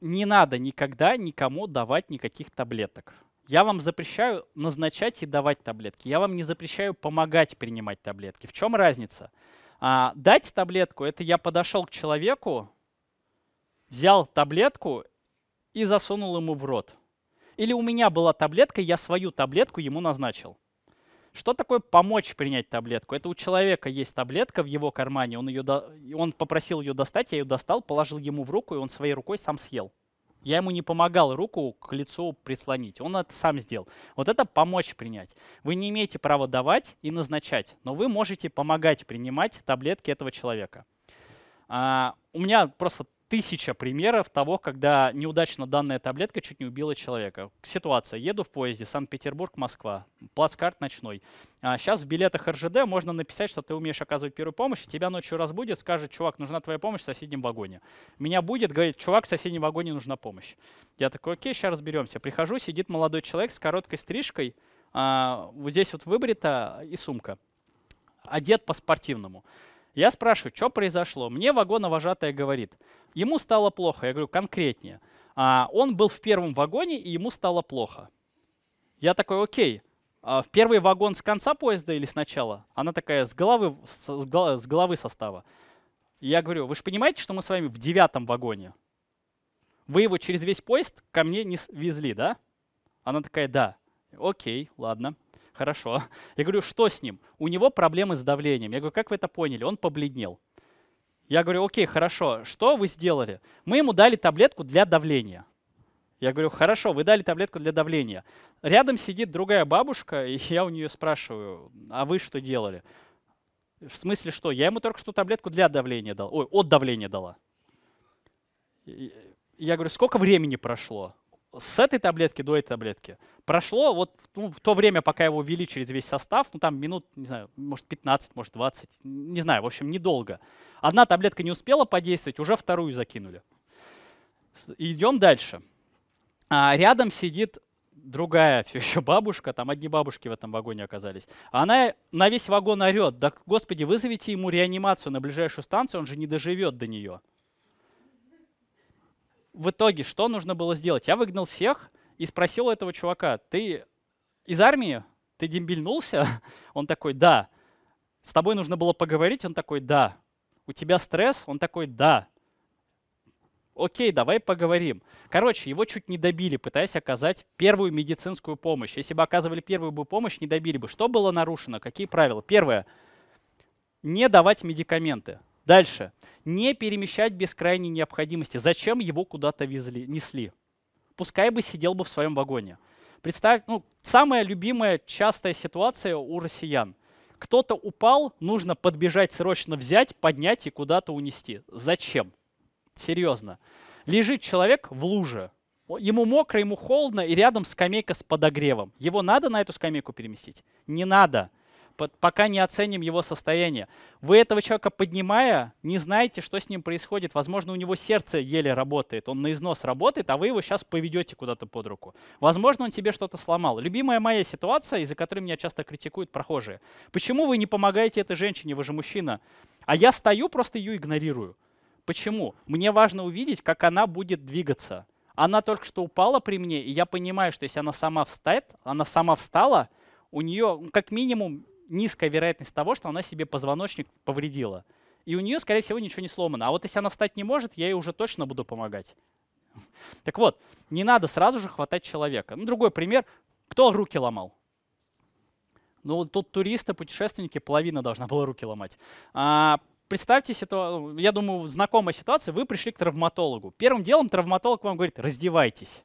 не надо никогда никому давать никаких таблеток. Я вам запрещаю назначать и давать таблетки. Я вам не запрещаю помогать принимать таблетки. В чем разница? Разница. А, дать таблетку, это я подошел к человеку, взял таблетку и засунул ему в рот. Или у меня была таблетка, я свою таблетку ему назначил. Что такое помочь принять таблетку? Это у человека есть таблетка в его кармане, он, ее, он попросил ее достать, я ее достал, положил ему в руку, и он своей рукой сам съел. Я ему не помогал руку к лицу прислонить. Он это сам сделал. Вот это помочь принять. Вы не имеете права давать и назначать, но вы можете помогать принимать таблетки этого человека. А, у меня просто тысяча примеров того, когда неудачно данная таблетка чуть не убила человека. Ситуация. Еду в поезде Санкт-Петербург-Москва. Плацкарт ночной. А сейчас в билетах РЖД можно написать, что ты умеешь оказывать первую помощь, и тебя ночью разбудит, скажет, чувак, нужна твоя помощь в соседнем вагоне. Меня будет, говорит, чувак, в соседнем вагоне нужна помощь. Я такой, окей, сейчас разберемся. Прихожу, сидит молодой человек с короткой стрижкой, а, вот здесь вот выбрита и сумка. Одет по-спортивному. Я спрашиваю, что произошло? Мне вагоновожатая говорит, ему стало плохо. Я говорю, конкретнее. А, он был в первом вагоне, и ему стало плохо. Я такой, окей, а в первый вагон с конца поезда или с начала? Она такая, с головы, с, с головы состава. Я говорю, вы же понимаете, что мы с вами в девятом вагоне? Вы его через весь поезд ко мне не везли, да? Она такая, да. Окей, ладно. Хорошо. Я говорю, что с ним? У него проблемы с давлением. Я говорю, как вы это поняли? Он побледнел. Я говорю, окей, хорошо, что вы сделали? Мы ему дали таблетку для давления. Я говорю, хорошо, вы дали таблетку для давления. Рядом сидит другая бабушка, и я у нее спрашиваю, а вы что делали? В смысле что? Я ему только что таблетку для давления дал. Ой, от давления дала. Я говорю, сколько времени прошло? с этой таблетки до этой таблетки прошло вот ну, в то время, пока его ввели через весь состав, ну там минут, не знаю, может 15, может 20, не знаю, в общем, недолго. Одна таблетка не успела подействовать, уже вторую закинули. Идем дальше. А рядом сидит другая все еще бабушка, там одни бабушки в этом вагоне оказались. Она на весь вагон орет, да, господи, вызовите ему реанимацию на ближайшую станцию, он же не доживет до нее в итоге что нужно было сделать? Я выгнал всех и спросил этого чувака, ты из армии? Ты дембельнулся? (laughs) Он такой, да. С тобой нужно было поговорить? Он такой, да. У тебя стресс? Он такой, да. Окей, давай поговорим. Короче, его чуть не добили, пытаясь оказать первую медицинскую помощь. Если бы оказывали первую бы помощь, не добили бы. Что было нарушено? Какие правила? Первое. Не давать медикаменты. Дальше. Не перемещать без крайней необходимости. Зачем его куда-то везли, несли? Пускай бы сидел бы в своем вагоне. Представь, ну, самая любимая частая ситуация у россиян. Кто-то упал, нужно подбежать, срочно взять, поднять и куда-то унести. Зачем? Серьезно. Лежит человек в луже. Ему мокро, ему холодно, и рядом скамейка с подогревом. Его надо на эту скамейку переместить? Не надо пока не оценим его состояние. Вы этого человека, поднимая, не знаете, что с ним происходит. Возможно, у него сердце еле работает, он на износ работает, а вы его сейчас поведете куда-то под руку. Возможно, он себе что-то сломал. Любимая моя ситуация, из-за которой меня часто критикуют прохожие. Почему вы не помогаете этой женщине, вы же мужчина? А я стою, просто ее игнорирую. Почему? Мне важно увидеть, как она будет двигаться. Она только что упала при мне, и я понимаю, что если она сама встает, она сама встала, у нее ну, как минимум низкая вероятность того, что она себе позвоночник повредила. И у нее, скорее всего, ничего не сломано. А вот если она встать не может, я ей уже точно буду помогать. (laughs) Так вот, не надо сразу же хватать человека. Ну, другой пример. Кто руки ломал? Ну, тут туристы, путешественники, половина должна была руки ломать. А, представьте ситуацию, я думаю, знакомая ситуация, вы пришли к травматологу. Первым делом травматолог вам говорит, раздевайтесь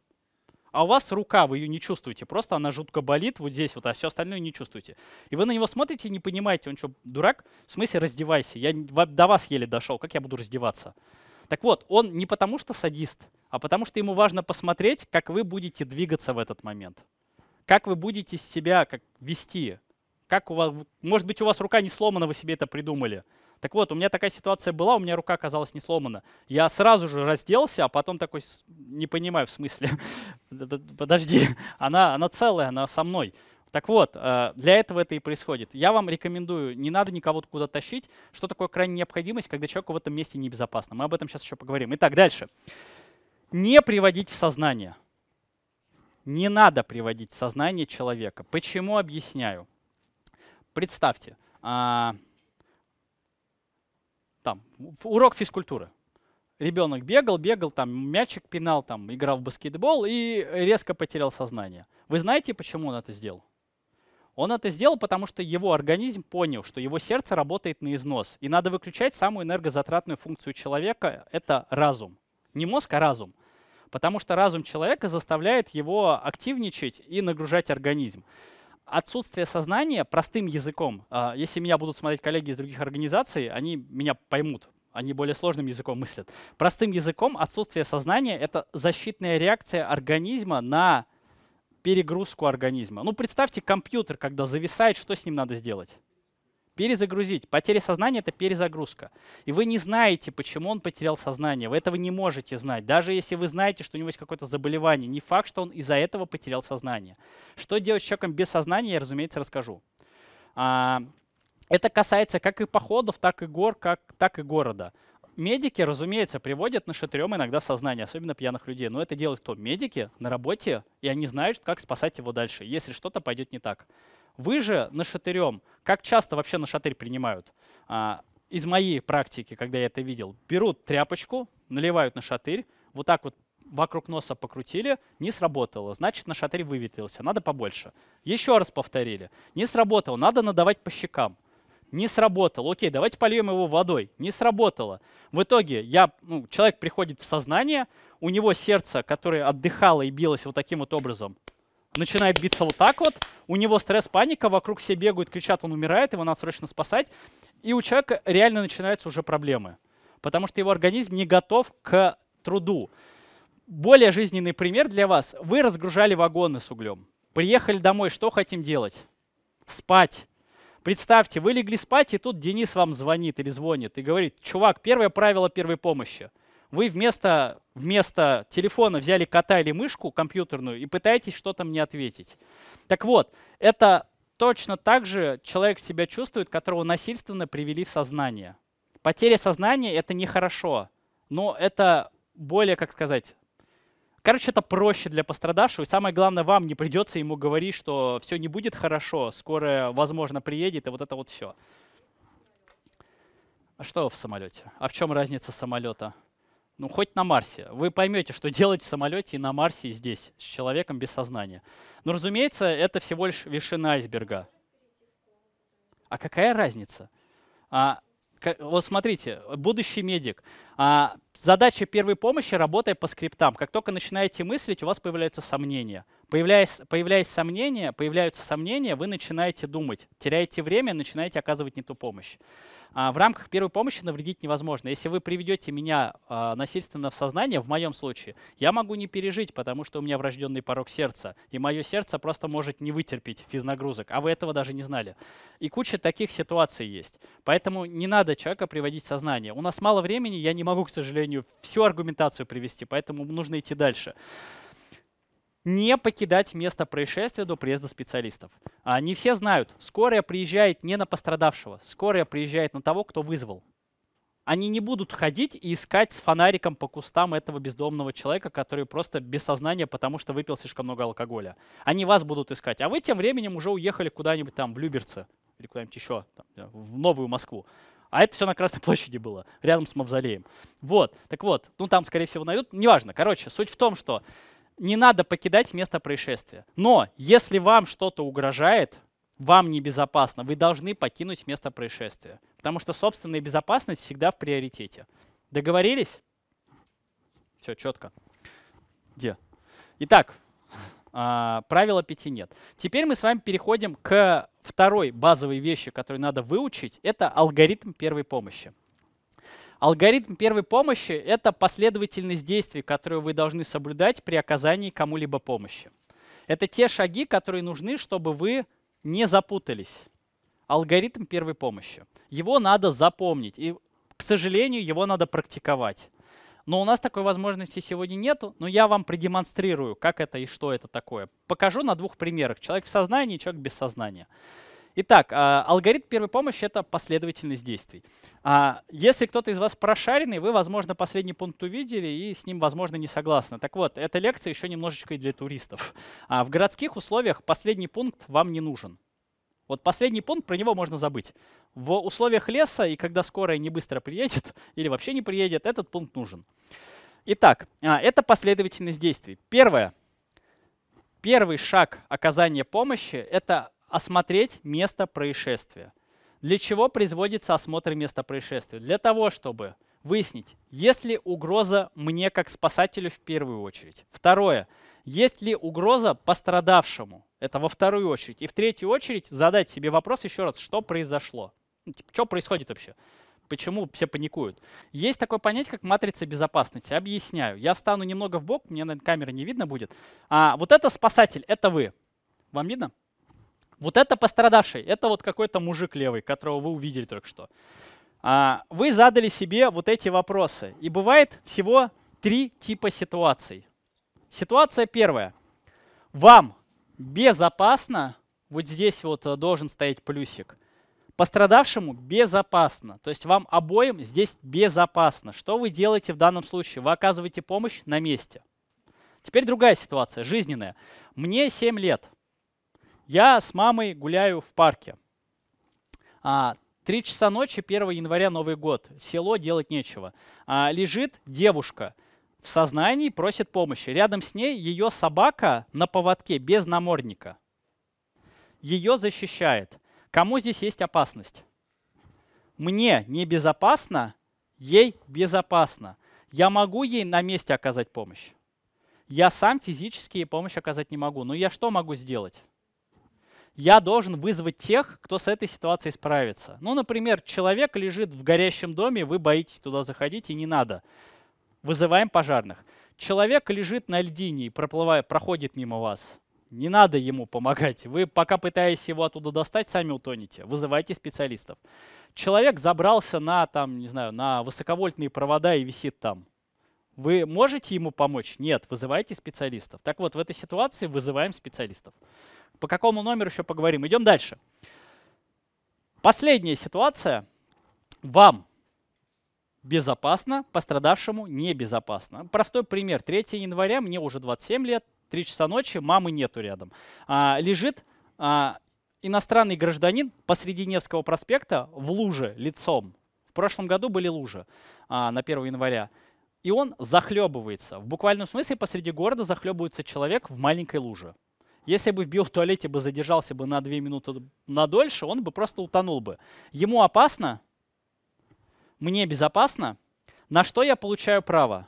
а у вас рука, вы ее не чувствуете, просто она жутко болит вот здесь вот, а все остальное не чувствуете. И вы на него смотрите и не понимаете, он что, дурак? В смысле раздевайся, я до вас еле дошел, как я буду раздеваться? Так вот, он не потому что садист, а потому что ему важно посмотреть, как вы будете двигаться в этот момент. Как вы будете себя как вести, как у вас, может быть, у вас рука не сломана, вы себе это придумали. Так вот, у меня такая ситуация была, у меня рука оказалась не сломана. Я сразу же разделся, а потом такой, не понимаю в смысле, (laughs) подожди, (laughs) она, она целая, она со мной. Так вот, э, для этого это и происходит. Я вам рекомендую, не надо никого куда тащить. Что такое крайняя необходимость, когда человеку в этом месте небезопасно? Мы об этом сейчас еще поговорим. Итак, дальше. Не приводить в сознание. Не надо приводить в сознание человека. Почему объясняю? Представьте, а, там, урок физкультуры. Ребенок бегал, бегал, там, мячик пинал, там, играл в баскетбол и резко потерял сознание. Вы знаете, почему он это сделал? Он это сделал, потому что его организм понял, что его сердце работает на износ. И надо выключать самую энергозатратную функцию человека — это разум. Не мозг, а разум. Потому что разум человека заставляет его активничать и нагружать организм отсутствие сознания простым языком. А, если меня будут смотреть коллеги из других организаций, они меня поймут. Они более сложным языком мыслят. Простым языком отсутствие сознания — это защитная реакция организма на перегрузку организма. Ну, представьте компьютер, когда зависает, что с ним надо сделать? Перезагрузить. Потеря сознания — это перезагрузка. И вы не знаете, почему он потерял сознание. Вы этого не можете знать. Даже если вы знаете, что у него есть какое-то заболевание, не факт, что он из-за этого потерял сознание. Что делать с человеком без сознания, я, разумеется, расскажу. А, это касается как и походов, так и гор, как, так и города. Медики, разумеется, приводят на шатрем иногда в сознание, особенно пьяных людей. Но это делают кто? Медики на работе, и они знают, как спасать его дальше, если что-то пойдет не так. Вы же на шатырем, как часто вообще на шатырь принимают? А, из моей практики, когда я это видел, берут тряпочку, наливают на шатырь, вот так вот вокруг носа покрутили, не сработало, значит на шатырь выветрился, надо побольше. Еще раз повторили, не сработало, надо надавать по щекам. Не сработало. Окей, давайте польем его водой. Не сработало. В итоге я, ну, человек приходит в сознание, у него сердце, которое отдыхало и билось вот таким вот образом, начинает биться вот так вот, у него стресс, паника, вокруг все бегают, кричат, он умирает, его надо срочно спасать, и у человека реально начинаются уже проблемы, потому что его организм не готов к труду. Более жизненный пример для вас. Вы разгружали вагоны с углем, приехали домой, что хотим делать? Спать. Представьте, вы легли спать, и тут Денис вам звонит или звонит и говорит, чувак, первое правило первой помощи. Вы вместо, вместо телефона взяли кота или мышку компьютерную и пытаетесь что-то мне ответить. Так вот, это точно так же человек себя чувствует, которого насильственно привели в сознание. Потеря сознания — это нехорошо, но это более, как сказать, Короче, это проще для пострадавшего. И самое главное, вам не придется ему говорить, что все не будет хорошо, скоро, возможно, приедет, и вот это вот все. А что в самолете? А в чем разница самолета? Ну, хоть на Марсе. Вы поймете, что (laughs) делать в самолете и на Марсе, и здесь, с человеком без сознания. Но, ну, разумеется, это всего лишь вершина айсберга. А какая разница? А, как, вот смотрите, будущий медик. А, задача первой помощи, работая по скриптам. Как только начинаете мыслить, у вас появляются сомнения – Появляясь, появляясь сомнения, появляются сомнения, вы начинаете думать, теряете время, начинаете оказывать не ту помощь. А в рамках первой помощи навредить невозможно. Если вы приведете меня а, насильственно в сознание, в моем случае, я могу не пережить, потому что у меня врожденный порог сердца, и мое сердце просто может не вытерпеть физнагрузок, а вы этого даже не знали. И куча таких ситуаций есть. Поэтому не надо человека приводить в сознание. У нас мало времени, я не могу, к сожалению, всю аргументацию привести, поэтому нужно идти дальше не покидать место происшествия до приезда специалистов. А не все знают, скорая приезжает не на пострадавшего, скорая приезжает на того, кто вызвал. Они не будут ходить и искать с фонариком по кустам этого бездомного человека, который просто без сознания, потому что выпил слишком много алкоголя. Они вас будут искать, а вы тем временем уже уехали куда-нибудь там в Люберце или куда-нибудь еще, там, в Новую Москву. А это все на Красной площади было, рядом с мавзолеем. Вот, так вот, ну там, скорее всего, найдут, неважно. Короче, суть в том, что не надо покидать место происшествия. Но если вам что-то угрожает, вам небезопасно, вы должны покинуть место происшествия. Потому что собственная безопасность всегда в приоритете. Договорились? Все четко. Где? Итак, а, правила пяти нет. Теперь мы с вами переходим к второй базовой вещи, которую надо выучить. Это алгоритм первой помощи. Алгоритм первой помощи — это последовательность действий, которые вы должны соблюдать при оказании кому-либо помощи. Это те шаги, которые нужны, чтобы вы не запутались. Алгоритм первой помощи. Его надо запомнить, и, к сожалению, его надо практиковать. Но у нас такой возможности сегодня нету, но я вам продемонстрирую, как это и что это такое. Покажу на двух примерах. Человек в сознании, человек без сознания. Итак, а, алгоритм первой помощи — это последовательность действий. А, если кто-то из вас прошаренный, вы, возможно, последний пункт увидели и с ним, возможно, не согласны. Так вот, эта лекция еще немножечко и для туристов. А, в городских условиях последний пункт вам не нужен. Вот последний пункт, про него можно забыть. В условиях леса и когда скорая не быстро приедет (laughs) или вообще не приедет, этот пункт нужен. Итак, это последовательность действий. Первое. Первый шаг оказания помощи — это осмотреть место происшествия. Для чего производится осмотр места происшествия? Для того, чтобы выяснить, есть ли угроза мне как спасателю в первую очередь. Второе, есть ли угроза пострадавшему. Это во вторую очередь. И в третью очередь задать себе вопрос еще раз, что произошло. Ну, типа, что происходит вообще? Почему все паникуют? Есть такое понятие, как матрица безопасности. Объясняю. Я встану немного в бок, мне на камере не видно будет. А вот это спасатель, это вы. Вам видно? Вот это пострадавший, это вот какой-то мужик левый, которого вы увидели только что. А, вы задали себе вот эти вопросы. И бывает всего три типа ситуаций. Ситуация первая. Вам безопасно, вот здесь вот э, должен стоять плюсик, пострадавшему безопасно, то есть вам обоим здесь безопасно. Что вы делаете в данном случае? Вы оказываете помощь на месте. Теперь другая ситуация, жизненная. Мне 7 лет. Я с мамой гуляю в парке. А, 3 часа ночи, 1 января, Новый год. Село делать нечего. А, лежит девушка в сознании, просит помощи. Рядом с ней ее собака на поводке, без намордника. Ее защищает. Кому здесь есть опасность? Мне небезопасно, ей безопасно. Я могу ей на месте оказать помощь. Я сам физически ей помощь оказать не могу. Но ну, я что могу сделать? я должен вызвать тех, кто с этой ситуацией справится. Ну, например, человек лежит в горящем доме, вы боитесь туда заходить, и не надо. Вызываем пожарных. Человек лежит на льдине и проплывая, проходит мимо вас. Не надо ему помогать. Вы, пока пытаясь его оттуда достать, сами утонете. Вызывайте специалистов. Человек забрался на, там, не знаю, на высоковольтные провода и висит там. Вы можете ему помочь? Нет, вызывайте специалистов. Так вот, в этой ситуации вызываем специалистов. По какому номеру еще поговорим. Идем дальше. Последняя ситуация. Вам безопасно, пострадавшему небезопасно. Простой пример. 3 января, мне уже 27 лет, 3 часа ночи, мамы нету рядом. А, лежит а, иностранный гражданин посреди Невского проспекта в луже лицом. В прошлом году были лужи а, на 1 января. И он захлебывается. В буквальном смысле посреди города захлебывается человек в маленькой луже. Если бы вбил в туалете бы задержался бы на 2 минуты на дольше, он бы просто утонул бы. Ему опасно, мне безопасно. На что я получаю право?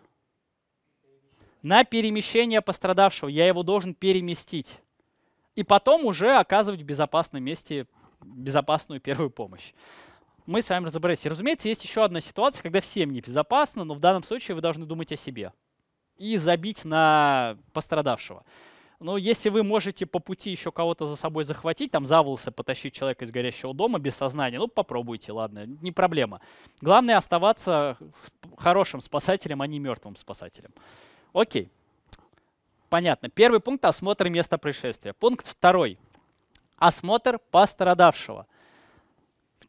На перемещение пострадавшего. Я его должен переместить. И потом уже оказывать в безопасном месте безопасную первую помощь. Мы с вами разобрались. И, разумеется, есть еще одна ситуация, когда всем небезопасно, но в данном случае вы должны думать о себе и забить на пострадавшего. Но ну, если вы можете по пути еще кого-то за собой захватить, там за волосы потащить человека из горящего дома без сознания, ну попробуйте, ладно, не проблема. Главное оставаться хорошим спасателем, а не мертвым спасателем. Окей. Понятно. Первый пункт — осмотр места происшествия. Пункт второй — осмотр пострадавшего.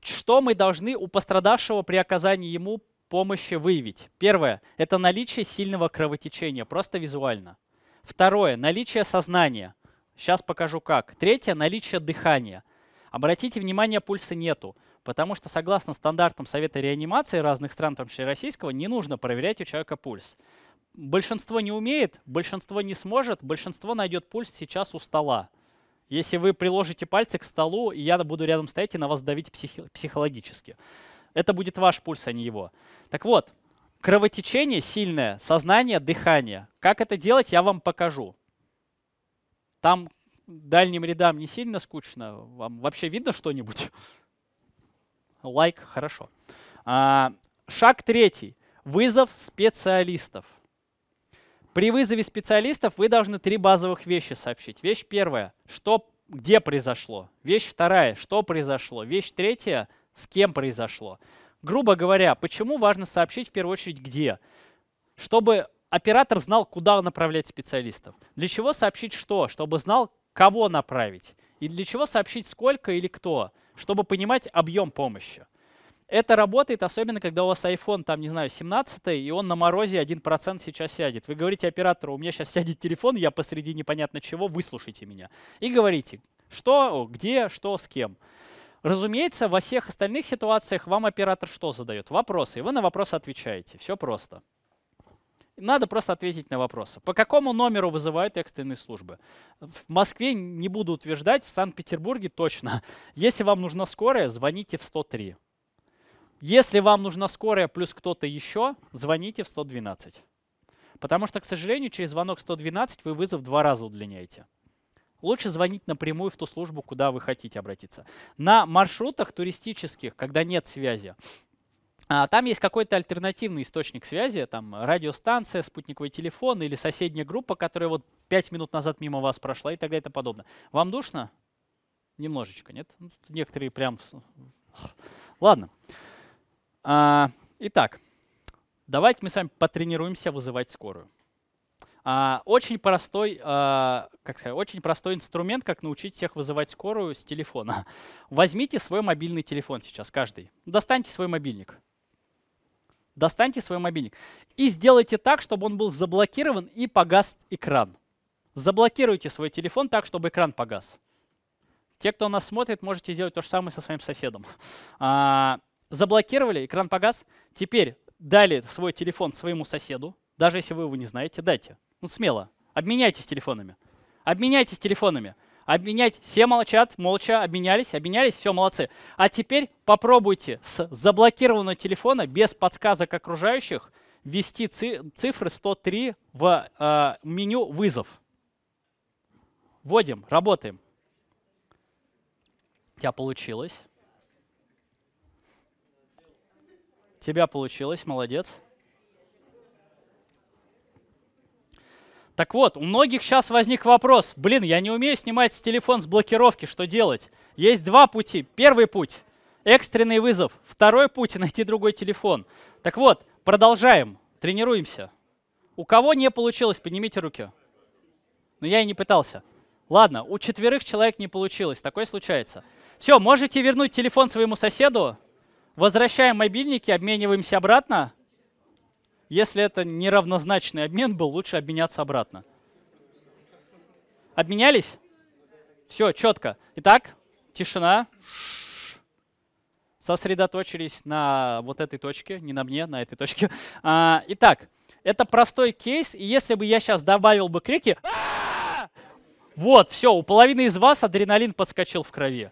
Что мы должны у пострадавшего при оказании ему помощи выявить? Первое — это наличие сильного кровотечения, просто визуально. Второе – наличие сознания. Сейчас покажу как. Третье – наличие дыхания. Обратите внимание, пульса нету, потому что согласно стандартам Совета реанимации разных стран, в том числе российского, не нужно проверять у человека пульс. Большинство не умеет, большинство не сможет, большинство найдет пульс сейчас у стола. Если вы приложите пальцы к столу, я буду рядом стоять и на вас давить психи- психологически. Это будет ваш пульс, а не его. Так вот, Кровотечение сильное, сознание, дыхание. Как это делать, я вам покажу. Там дальним рядам не сильно скучно. Вам вообще видно что-нибудь? (laughs) Лайк, like, хорошо. А, шаг третий. Вызов специалистов. При вызове специалистов вы должны три базовых вещи сообщить. Вещь первая, что, где произошло. Вещь вторая, что произошло. Вещь третья, с кем произошло. Грубо говоря, почему важно сообщить в первую очередь где? Чтобы оператор знал, куда направлять специалистов. Для чего сообщить что? Чтобы знал, кого направить. И для чего сообщить сколько или кто. Чтобы понимать объем помощи. Это работает, особенно когда у вас iPhone, там, не знаю, 17 и он на морозе 1% сейчас сядет. Вы говорите оператору, у меня сейчас сядет телефон, я посреди непонятно чего, выслушайте меня. И говорите, что, где, что, с кем. Разумеется, во всех остальных ситуациях вам оператор что задает? Вопросы. И вы на вопросы отвечаете. Все просто. Надо просто ответить на вопросы. По какому номеру вызывают экстренные службы? В Москве не буду утверждать, в Санкт-Петербурге точно. (laughs) Если вам нужна скорая, звоните в 103. Если вам нужна скорая плюс кто-то еще, звоните в 112. Потому что, к сожалению, через звонок 112 вы вызов два раза удлиняете. Лучше звонить напрямую в ту службу, куда вы хотите обратиться. На маршрутах туристических, когда нет связи, а, там есть какой-то альтернативный источник связи, там радиостанция, спутниковый телефон или соседняя группа, которая вот пять минут назад мимо вас прошла и так далее и тому подобное. Вам душно? Немножечко, нет? Ну, некоторые прям... Ладно. А, итак, давайте мы с вами потренируемся вызывать скорую. А, очень простой, а, как сказать, очень простой инструмент, как научить всех вызывать скорую с телефона. (laughs) Возьмите свой мобильный телефон сейчас каждый. Достаньте свой мобильник. Достаньте свой мобильник. И сделайте так, чтобы он был заблокирован и погас экран. Заблокируйте свой телефон так, чтобы экран погас. Те, кто нас смотрит, можете сделать то же самое со своим соседом. (laughs) А, заблокировали, экран погас. Теперь дали свой телефон своему соседу, даже если вы его не знаете, дайте. Ну, смело. Обменяйтесь телефонами. Обменяйтесь телефонами. Обменять. Все молчат, молча обменялись, обменялись, все, молодцы. А теперь попробуйте с заблокированного телефона, без подсказок окружающих, ввести цифры 103 в э, меню «Вызов». Вводим, работаем. У тебя получилось. Тебя получилось, молодец. Так вот, у многих сейчас возник вопрос, блин, я не умею снимать с телефон с блокировки, что делать? Есть два пути. Первый путь — экстренный вызов. Второй путь — найти другой телефон. Так вот, продолжаем, тренируемся. У кого не получилось, поднимите руки. Но ну, я и не пытался. Ладно, у четверых человек не получилось, такое случается. Все, можете вернуть телефон своему соседу, возвращаем мобильники, обмениваемся обратно. Если это неравнозначный обмен был, лучше обменяться обратно. Обменялись? Все, четко. Итак, тишина. Сосредоточились на вот этой точке, не на мне, на этой точке. (laughs) А, итак, это простой кейс, и если бы я сейчас добавил бы крики... «А!» вот, все, у половины из вас адреналин подскочил в крови.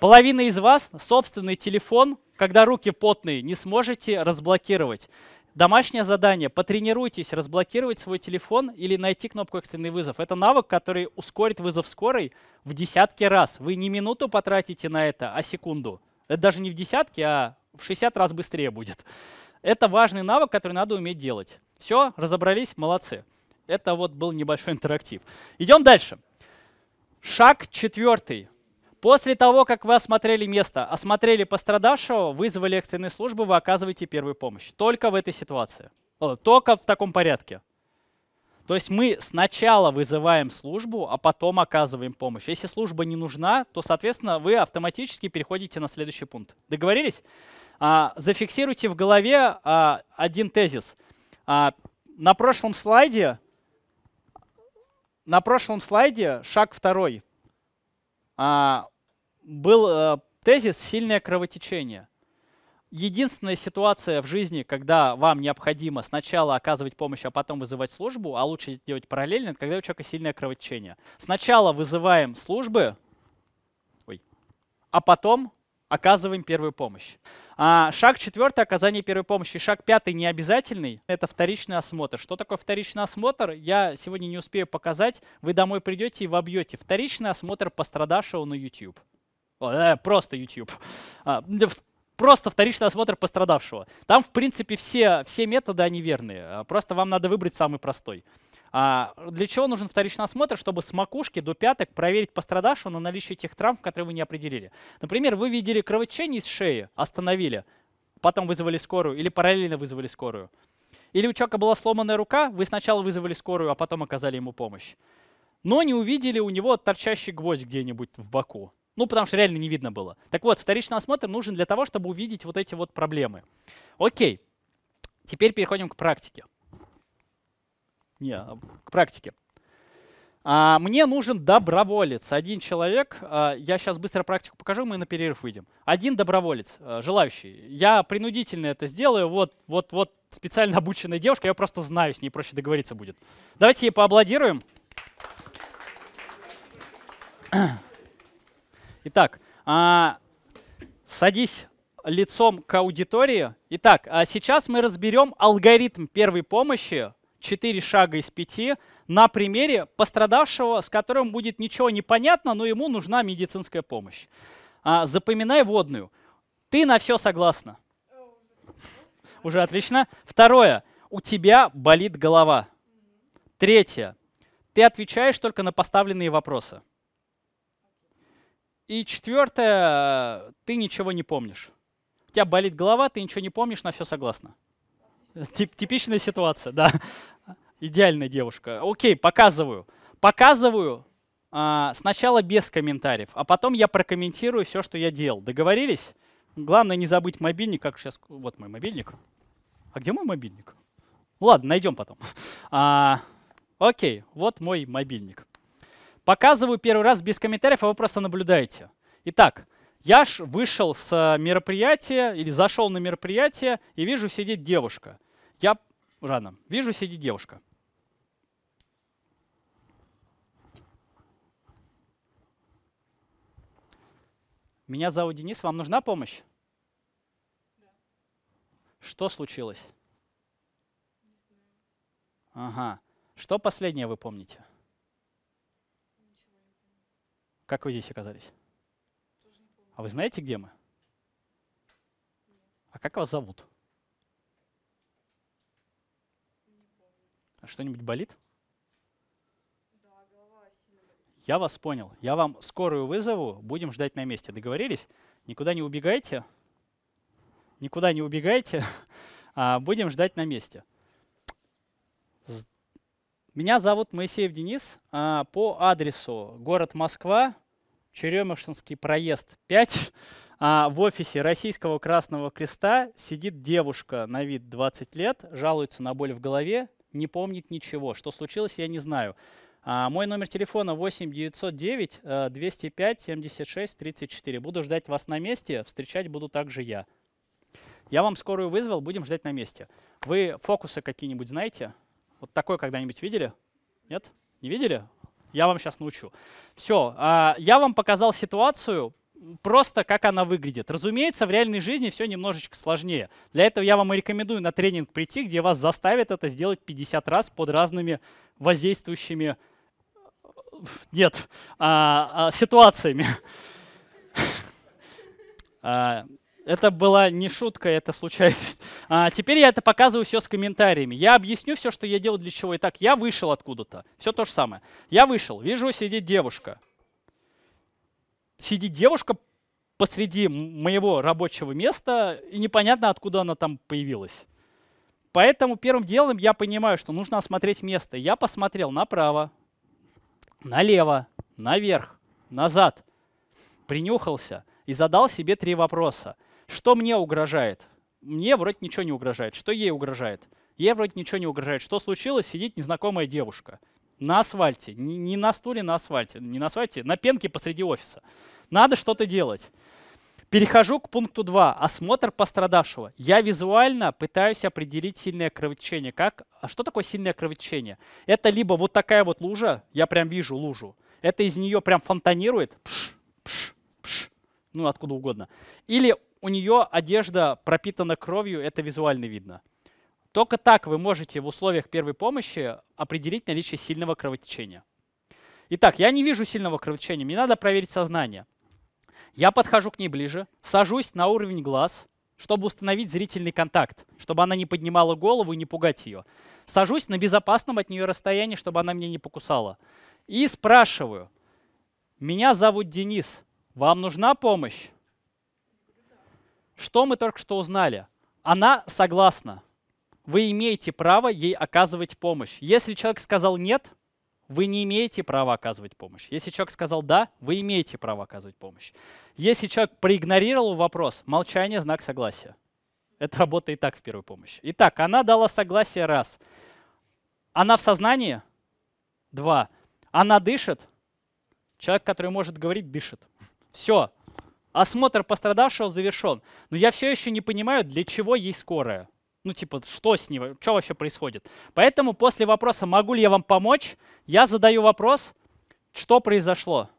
Половина из вас собственный телефон, когда руки потные, не сможете разблокировать. Домашнее задание. Потренируйтесь разблокировать свой телефон или найти кнопку «Экстренный вызов». Это навык, который ускорит вызов скорой в десятки раз. Вы не минуту потратите на это, а секунду. Это даже не в десятки, а в 60 раз быстрее будет. Это важный навык, который надо уметь делать. Все, разобрались, молодцы. Это вот был небольшой интерактив. Идем дальше. Шаг четвертый. После того, как вы осмотрели место, осмотрели пострадавшего, вызвали экстренные службы, вы оказываете первую помощь. Только в этой ситуации. Э, только в таком порядке. То есть мы сначала вызываем службу, а потом оказываем помощь. Если служба не нужна, то, соответственно, вы автоматически переходите на следующий пункт. Договорились? А, зафиксируйте в голове а, один тезис. А, на прошлом слайде, на прошлом слайде шаг второй а, был а, тезис «сильное кровотечение». Единственная ситуация в жизни, когда вам необходимо сначала оказывать помощь, а потом вызывать службу, а лучше делать параллельно, это когда у человека сильное кровотечение. Сначала вызываем службы, ой, а потом оказываем первую помощь. А шаг четвертый – оказание первой помощи. Шаг пятый – необязательный. Это вторичный осмотр. Что такое вторичный осмотр? Я сегодня не успею показать. Вы домой придете и вобьете. Вторичный осмотр пострадавшего на YouTube. Э, просто YouTube. А, просто вторичный осмотр пострадавшего. Там, в принципе, все, все методы, они верные. А, просто вам надо выбрать самый простой. А для чего нужен вторичный осмотр? Чтобы с макушки до пяток проверить пострадавшего на наличие тех травм, которые вы не определили. Например, вы видели кровотечение из шеи, остановили, потом вызвали скорую или параллельно вызвали скорую. Или у человека была сломанная рука, вы сначала вызвали скорую, а потом оказали ему помощь. Но не увидели у него торчащий гвоздь где-нибудь в боку. Ну, потому что реально не видно было. Так вот, вторичный осмотр нужен для того, чтобы увидеть вот эти вот проблемы. Окей, теперь переходим к практике не, а, к практике. А, мне нужен доброволец, один человек. А, я сейчас быстро практику покажу, мы на перерыв выйдем. Один доброволец, а, желающий. Я принудительно это сделаю. Вот, вот, вот специально обученная девушка, я ее просто знаю, с ней проще договориться будет. Давайте ей поаплодируем. Итак, а, садись лицом к аудитории. Итак, а сейчас мы разберем алгоритм первой помощи четыре шага из пяти на примере пострадавшего, с которым будет ничего не понятно, но ему нужна медицинская помощь. А, запоминай водную. Ты на все согласна. Уже отлично. Второе. У тебя болит голова. Третье. Ты отвечаешь только на поставленные вопросы. И четвертое. Ты ничего не помнишь. У тебя болит голова, ты ничего не помнишь, на все согласна. Тип типичная ситуация, да идеальная девушка. Окей, показываю. Показываю а, сначала без комментариев, а потом я прокомментирую все, что я делал. Договорились? Главное не забыть мобильник, как сейчас... Вот мой мобильник. А где мой мобильник? Ладно, найдем потом. (laughs) А, окей, вот мой мобильник. Показываю первый раз без комментариев, а вы просто наблюдаете. Итак, я ж вышел с мероприятия или зашел на мероприятие и вижу сидит девушка. Я рано. Вижу сидит девушка. Меня зовут Денис, вам нужна помощь? Да. Что случилось? Не знаю. Ага. Что последнее вы помните? Ничего не Как вы здесь оказались? Тоже не помню. А вы знаете, где мы? Нет. А как вас зовут? Не помню. А Что-нибудь болит? Я вас понял. Я вам скорую вызову. Будем ждать на месте. Договорились? Никуда не убегайте. Никуда не убегайте. (laughs) А, будем ждать на месте. Меня зовут Моисеев Денис. А, по адресу город Москва, Черемышинский проезд 5. А, в офисе Российского Красного Креста сидит девушка на вид 20 лет, жалуется на боль в голове, не помнит ничего. Что случилось, я не знаю. А, мой номер телефона 8 909 205 76 34. Буду ждать вас на месте, встречать буду также я. Я вам скорую вызвал, будем ждать на месте. Вы фокусы какие-нибудь знаете? Вот такой когда-нибудь видели? Нет? Не видели? Я вам сейчас научу. Все, а, я вам показал ситуацию, просто как она выглядит. Разумеется, в реальной жизни все немножечко сложнее. Для этого я вам и рекомендую на тренинг прийти, где вас заставят это сделать 50 раз под разными воздействующими нет, а, а, ситуациями. А, это была не шутка, это случайность. А, теперь я это показываю все с комментариями. Я объясню все, что я делал для чего. Итак, я вышел откуда-то. Все то же самое. Я вышел, вижу, сидит девушка. Сидит девушка посреди моего рабочего места, и непонятно, откуда она там появилась. Поэтому первым делом я понимаю, что нужно осмотреть место. Я посмотрел направо, налево, наверх, назад. Принюхался и задал себе три вопроса. Что мне угрожает? Мне вроде ничего не угрожает. Что ей угрожает? Ей вроде ничего не угрожает. Что случилось? Сидит незнакомая девушка. На асфальте. Не на стуле, на асфальте. Не на асфальте, на пенке посреди офиса. Надо что-то делать. Перехожу к пункту 2. Осмотр пострадавшего. Я визуально пытаюсь определить сильное кровотечение. Как? А что такое сильное кровотечение? Это либо вот такая вот лужа, я прям вижу лужу, это из нее прям фонтанирует, пш, пш, пш, ну откуда угодно. Или у нее одежда пропитана кровью, это визуально видно. Только так вы можете в условиях первой помощи определить наличие сильного кровотечения. Итак, я не вижу сильного кровотечения, мне надо проверить сознание. Я подхожу к ней ближе, сажусь на уровень глаз, чтобы установить зрительный контакт, чтобы она не поднимала голову и не пугать ее. Сажусь на безопасном от нее расстоянии, чтобы она меня не покусала. И спрашиваю, меня зовут Денис, вам нужна помощь? Что мы только что узнали? Она согласна. Вы имеете право ей оказывать помощь. Если человек сказал «нет», вы не имеете права оказывать помощь. Если человек сказал «да», вы имеете право оказывать помощь. Если человек проигнорировал вопрос, молчание – знак согласия. Это работает так в первой помощи. Итак, она дала согласие – раз. Она в сознании – два. Она дышит – человек, который может говорить, дышит. Все. Осмотр пострадавшего завершен. Но я все еще не понимаю, для чего ей скорая. Ну, типа, что с ним, что вообще происходит? Поэтому после вопроса «могу ли я вам помочь?» я задаю вопрос «что произошло?»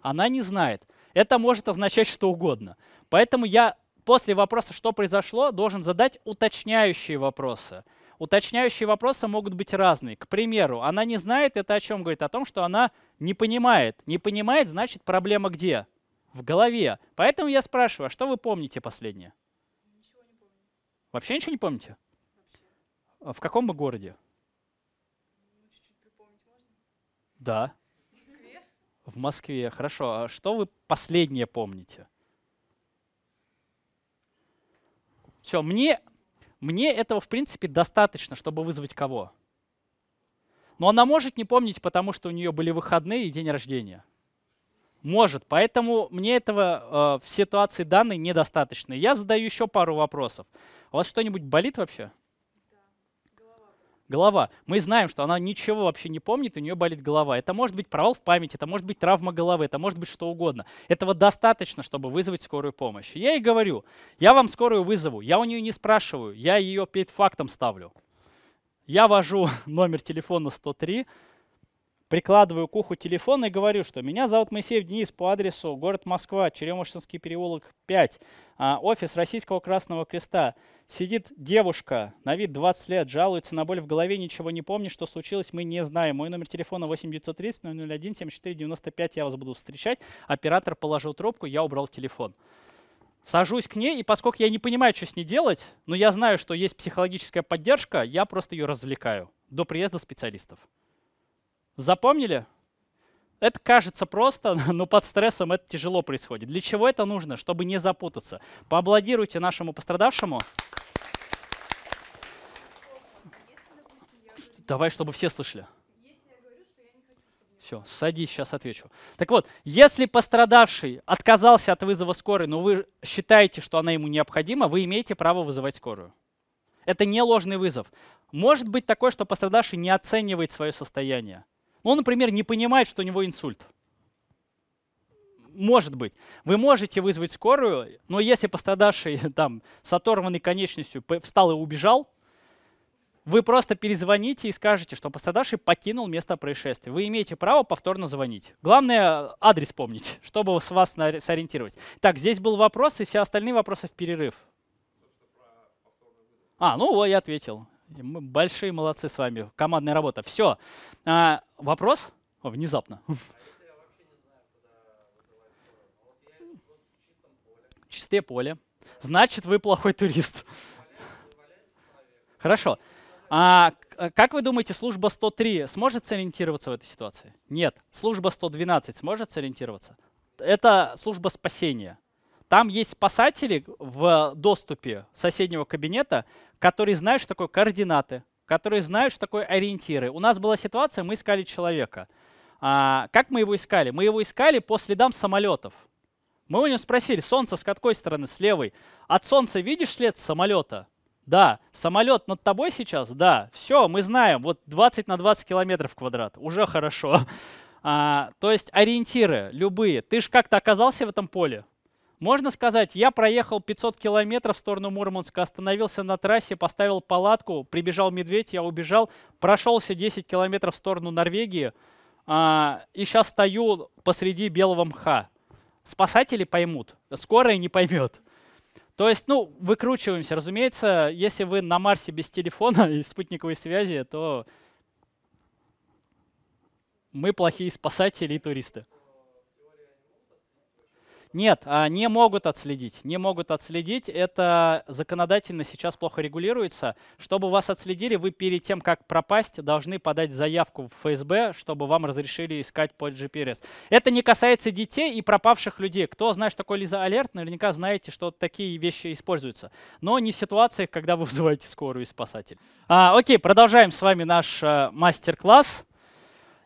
Она не знает. Это может означать что угодно. Поэтому я после вопроса «что произошло?» должен задать уточняющие вопросы. Уточняющие вопросы могут быть разные. К примеру, она не знает, это о чем говорит? О том, что она не понимает. Не понимает, значит, проблема где? В голове. Поэтому я спрашиваю, а что вы помните последнее? Вообще ничего не помните? Вообще. А в каком бы городе? Ну, чуть -чуть да. В Москве? В Москве. Хорошо. А что вы последнее помните? Все, мне, мне этого, в принципе, достаточно, чтобы вызвать кого? Но она может не помнить, потому что у нее были выходные и день рождения. Может, поэтому мне этого э, в ситуации данной недостаточно. Я задаю еще пару вопросов. У вас что-нибудь болит вообще? Голова. голова. Мы знаем, что она ничего вообще не помнит, у нее болит голова. Это может быть провал в памяти, это может быть травма головы, это может быть что угодно. Этого достаточно, чтобы вызвать скорую помощь. Я ей говорю, я вам скорую вызову, я у нее не спрашиваю, я ее перед фактом ставлю. Я вожу (laughs) номер телефона 103, прикладываю к уху телефон и говорю, что меня зовут Моисеев Денис по адресу город Москва, Черемушинский переулок 5, а, офис Российского Красного Креста. Сидит девушка, на вид 20 лет, жалуется на боль в голове, ничего не помнит, что случилось, мы не знаем. Мой номер телефона 8930 001 74 я вас буду встречать. Оператор положил трубку, я убрал телефон. Сажусь к ней, и поскольку я не понимаю, что с ней делать, но я знаю, что есть психологическая поддержка, я просто ее развлекаю до приезда специалистов. Запомнили? Это кажется просто, (laughs) но под стрессом это тяжело происходит. Для чего это нужно? Чтобы не запутаться. Поаплодируйте нашему пострадавшему. Давай, чтобы все слышали. Все, садись, сейчас отвечу. Так вот, если пострадавший отказался от вызова скорой, но вы считаете, что она ему необходима, вы имеете право вызывать скорую. Это не ложный вызов. Может быть такое, что пострадавший не оценивает свое состояние он, например, не понимает, что у него инсульт. Может быть. Вы можете вызвать скорую, но если пострадавший (laughs) там, с оторванной конечностью встал и убежал, вы просто перезвоните и скажете, что пострадавший покинул место происшествия. Вы имеете право повторно звонить. Главное, адрес помнить, (laughs) чтобы с вас сориентировать. Так, здесь был вопрос, и все остальные вопросы в перерыв. А, ну, я ответил. Мы большие молодцы с вами. Командная работа. Все. А, вопрос? О, внезапно. (laughs) Чистое поле. Значит, вы плохой турист. Хорошо. А как вы думаете, служба 103 сможет сориентироваться в этой ситуации? Нет. Служба 112 сможет сориентироваться? Это служба спасения. Там есть спасатели в доступе соседнего кабинета, которые знают, что такое координаты, которые знают, что такое ориентиры. У нас была ситуация, мы искали человека. А, как мы его искали? Мы его искали по следам самолетов. Мы у него спросили, солнце с какой стороны? С левой. От солнца видишь след самолета? Да. Самолет над тобой сейчас? Да. Все, мы знаем. Вот 20 на 20 километров квадрат. Уже хорошо. (laughs) А, то есть ориентиры любые. Ты же как-то оказался в этом поле. Можно сказать, я проехал 500 километров в сторону Мурманска, остановился на трассе, поставил палатку, прибежал медведь, я убежал, прошелся 10 километров в сторону Норвегии, а, и сейчас стою посреди белого мха. Спасатели поймут, скорая не поймет. То есть, ну, выкручиваемся. Разумеется, если вы на Марсе без телефона (laughs) и спутниковой связи, то мы плохие спасатели и туристы. Нет, а, не могут отследить. Не могут отследить. Это законодательно сейчас плохо регулируется. Чтобы вас отследили, вы перед тем, как пропасть, должны подать заявку в ФСБ, чтобы вам разрешили искать по GPRS. Это не касается детей и пропавших людей. Кто знает, что такое Лиза Алерт, наверняка знаете, что такие вещи используются. Но не в ситуациях, когда вы вызываете скорую и спасатель. А, окей, продолжаем с вами наш э, мастер-класс.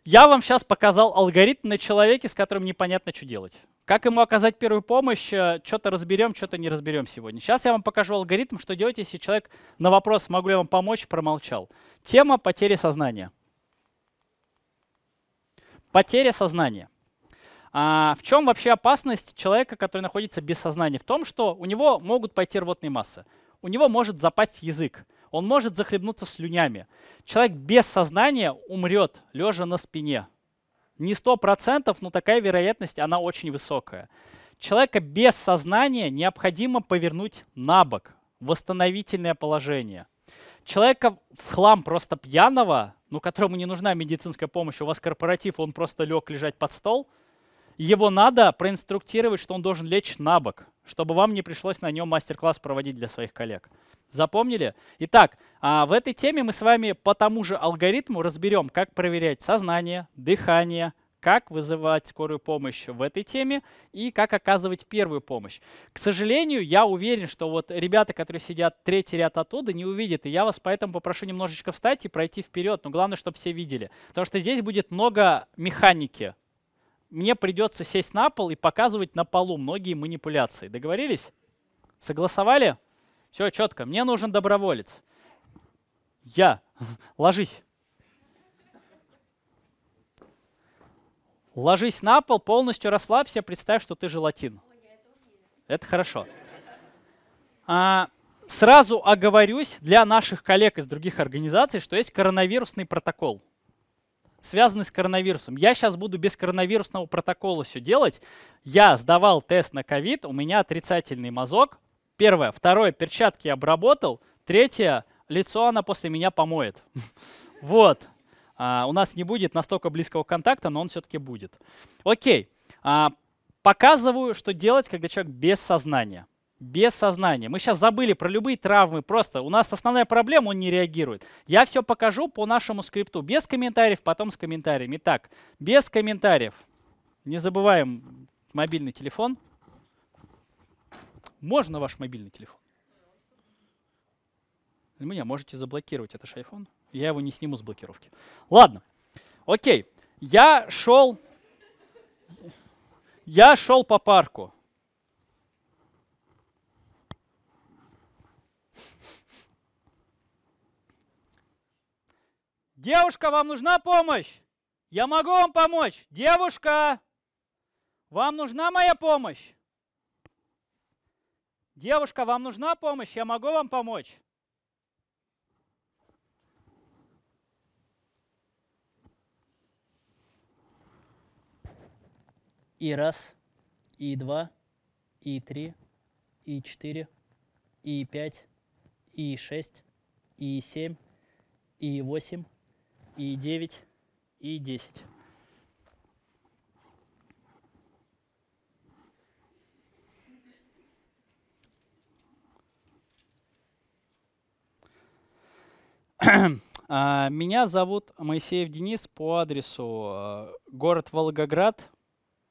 Я вам сейчас показал алгоритм на человеке, с которым непонятно, что делать. Как ему оказать первую помощь, э, что-то разберем, что-то не разберем сегодня. Сейчас я вам покажу алгоритм, что делать, если человек на вопрос, могу ли я вам помочь, промолчал. Тема потери сознания. Потеря сознания. А в чем вообще опасность человека, который находится без сознания? В том, что у него могут пойти рвотные массы, у него может запасть язык, он может захлебнуться слюнями. Человек без сознания умрет, лежа на спине. Не 100%, но такая вероятность, она очень высокая. Человека без сознания необходимо повернуть на бок, восстановительное положение. Человека в хлам просто пьяного, ну, которому не нужна медицинская помощь, у вас корпоратив, он просто лег лежать под стол, его надо проинструктировать, что он должен лечь на бок, чтобы вам не пришлось на нем мастер-класс проводить для своих коллег. Запомнили? Итак, а, в этой теме мы с вами по тому же алгоритму разберем, как проверять сознание, дыхание, как вызывать скорую помощь в этой теме и как оказывать первую помощь. К сожалению, я уверен, что вот ребята, которые сидят третий ряд оттуда, не увидят, и я вас поэтому попрошу немножечко встать и пройти вперед, но главное, чтобы все видели, потому что здесь будет много механики. Мне придется сесть на пол и показывать на полу многие манипуляции. Договорились? Согласовали? Все четко. Мне нужен доброволец. Я. (laughs) Ложись. Ложись на пол, полностью расслабься, представь, что ты желатин. Это хорошо. А, сразу оговорюсь для наших коллег из других организаций, что есть коронавирусный протокол, связанный с коронавирусом. Я сейчас буду без коронавирусного протокола все делать. Я сдавал тест на ковид, у меня отрицательный мазок, Первое. Второе. Перчатки обработал. Третье. Лицо она после меня помоет. (laughs) Вот. А, у нас не будет настолько близкого контакта, но он все-таки будет. Окей. А, показываю, что делать, когда человек без сознания. Без сознания. Мы сейчас забыли про любые травмы. Просто у нас основная проблема, он не реагирует. Я все покажу по нашему скрипту. Без комментариев, потом с комментариями. Итак, без комментариев. Не забываем мобильный телефон можно ваш мобильный телефон? Меня можете заблокировать, этот же Я его не сниму с блокировки. Ладно, окей. Я шел... Я шел по парку. Девушка, вам нужна помощь? Я могу вам помочь. Девушка, вам нужна моя помощь? Девушка, вам нужна помощь? Я могу вам помочь? И раз, и два, и три, и четыре, и пять, и шесть, и семь, и восемь, и девять, и десять. (clears throat) А, меня зовут Моисеев Денис по адресу э, город Волгоград,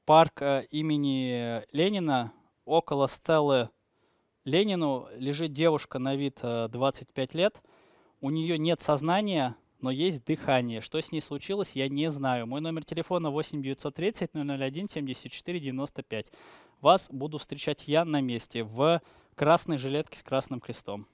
парк э, имени Ленина. Около стелы Ленину лежит девушка на вид 25 э, лет. У нее нет сознания, но есть дыхание. Что с ней случилось, я не знаю. Мой номер телефона 8 930 001 74 95. Вас буду встречать я на месте в красной жилетке с красным крестом.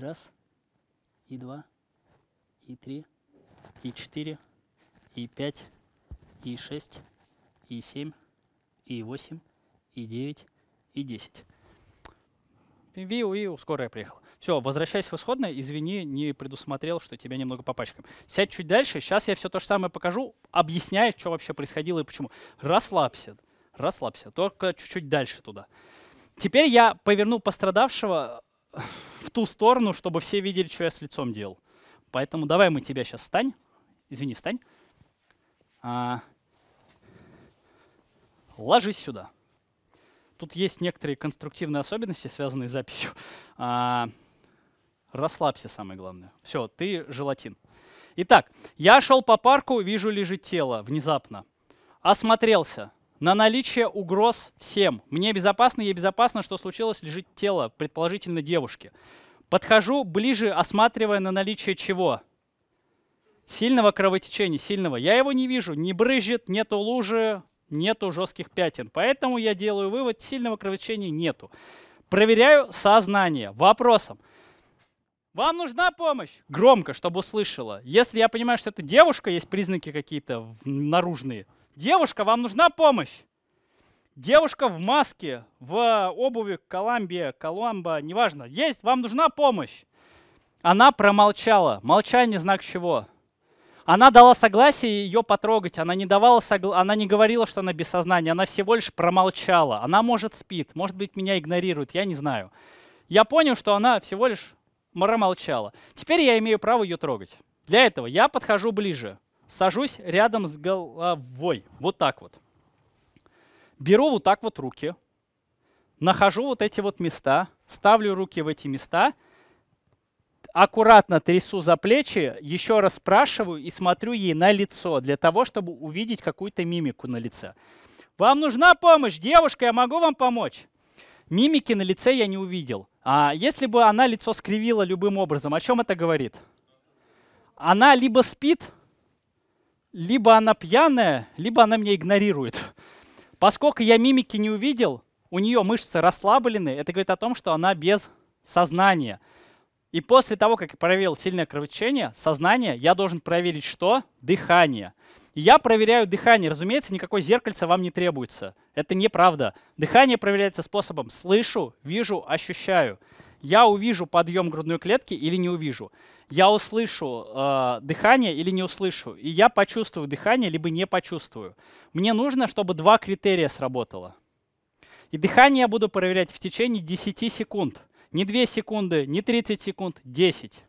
раз, и два, и три, и четыре, и пять, и шесть, и семь, и восемь, и девять, и десять. Виу, и скорая приехала. Все, возвращаясь в исходное. Извини, не предусмотрел, что тебя немного попачкаем. Сядь чуть дальше. Сейчас я все то же самое покажу, объясняю, что вообще происходило и почему. Расслабься. Расслабься. Только чуть-чуть дальше туда. Теперь я поверну пострадавшего в ту сторону, чтобы все видели, что я с лицом делал. Поэтому давай мы тебя сейчас встань. Извини, встань. А, ложись сюда. Тут есть некоторые конструктивные особенности, связанные с записью. А, расслабься, самое главное. Все, ты желатин. Итак, я шел по парку, вижу, лежит тело внезапно. Осмотрелся на наличие угроз всем. Мне безопасно, ей безопасно, что случилось, лежит тело, предположительно, девушки. Подхожу ближе, осматривая на наличие чего? Сильного кровотечения, сильного. Я его не вижу, не брызжет, нету лужи, нету жестких пятен. Поэтому я делаю вывод, сильного кровотечения нету. Проверяю сознание вопросом. Вам нужна помощь? Громко, чтобы услышала. Если я понимаю, что это девушка, есть признаки какие-то наружные – Девушка, вам нужна помощь? Девушка в маске, в обуви Коламбия, Коламба, неважно. Есть, вам нужна помощь. Она промолчала. Молчание знак чего? Она дала согласие ее потрогать. Она не давала согла... она не говорила, что она без сознания. Она всего лишь промолчала. Она может спит, может быть меня игнорирует, я не знаю. Я понял, что она всего лишь промолчала. Теперь я имею право ее трогать. Для этого я подхожу ближе. Сажусь рядом с головой, вот так вот. Беру вот так вот руки, нахожу вот эти вот места, ставлю руки в эти места, аккуратно трясу за плечи, еще раз спрашиваю и смотрю ей на лицо, для того, чтобы увидеть какую-то мимику на лице. «Вам нужна помощь, девушка, я могу вам помочь?» Мимики на лице я не увидел. А если бы она лицо скривила любым образом, о чем это говорит? Она либо спит, либо она пьяная, либо она меня игнорирует. Поскольку я мимики не увидел, у нее мышцы расслаблены, это говорит о том, что она без сознания. И после того, как я проверил сильное кровотечение, сознание, я должен проверить что? Дыхание. Я проверяю дыхание. Разумеется, никакой зеркальца вам не требуется. Это неправда. Дыхание проверяется способом слышу, вижу, ощущаю. Я увижу подъем грудной клетки или не увижу. Я услышу э, дыхание или не услышу. И я почувствую дыхание, либо не почувствую. Мне нужно, чтобы два критерия сработало. И дыхание я буду проверять в течение 10 секунд. Не 2 секунды, не 30 секунд, 10.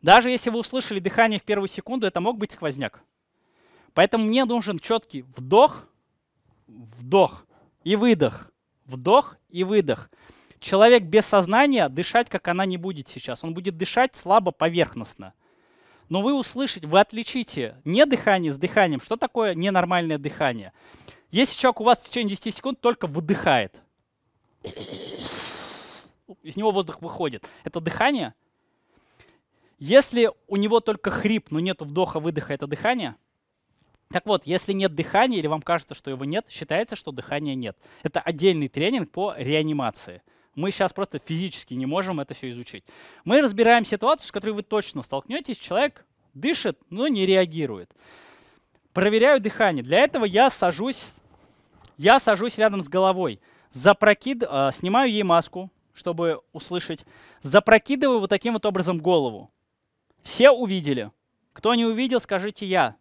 Даже если вы услышали дыхание в первую секунду, это мог быть сквозняк. Поэтому мне нужен четкий вдох, вдох и выдох. Вдох и выдох человек без сознания дышать, как она не будет сейчас. Он будет дышать слабо, поверхностно. Но вы услышите, вы отличите не дыхание с дыханием. Что такое ненормальное дыхание? Если человек у вас в течение 10 секунд только выдыхает, из него воздух выходит, это дыхание. Если у него только хрип, но нет вдоха-выдоха, это дыхание. Так вот, если нет дыхания или вам кажется, что его нет, считается, что дыхания нет. Это отдельный тренинг по реанимации. Мы сейчас просто физически не можем это все изучить. Мы разбираем ситуацию, с которой вы точно столкнетесь. Человек дышит, но не реагирует. Проверяю дыхание. Для этого я сажусь, я сажусь рядом с головой. Запрокид, э, снимаю ей маску, чтобы услышать. Запрокидываю вот таким вот образом голову. Все увидели. Кто не увидел, скажите я.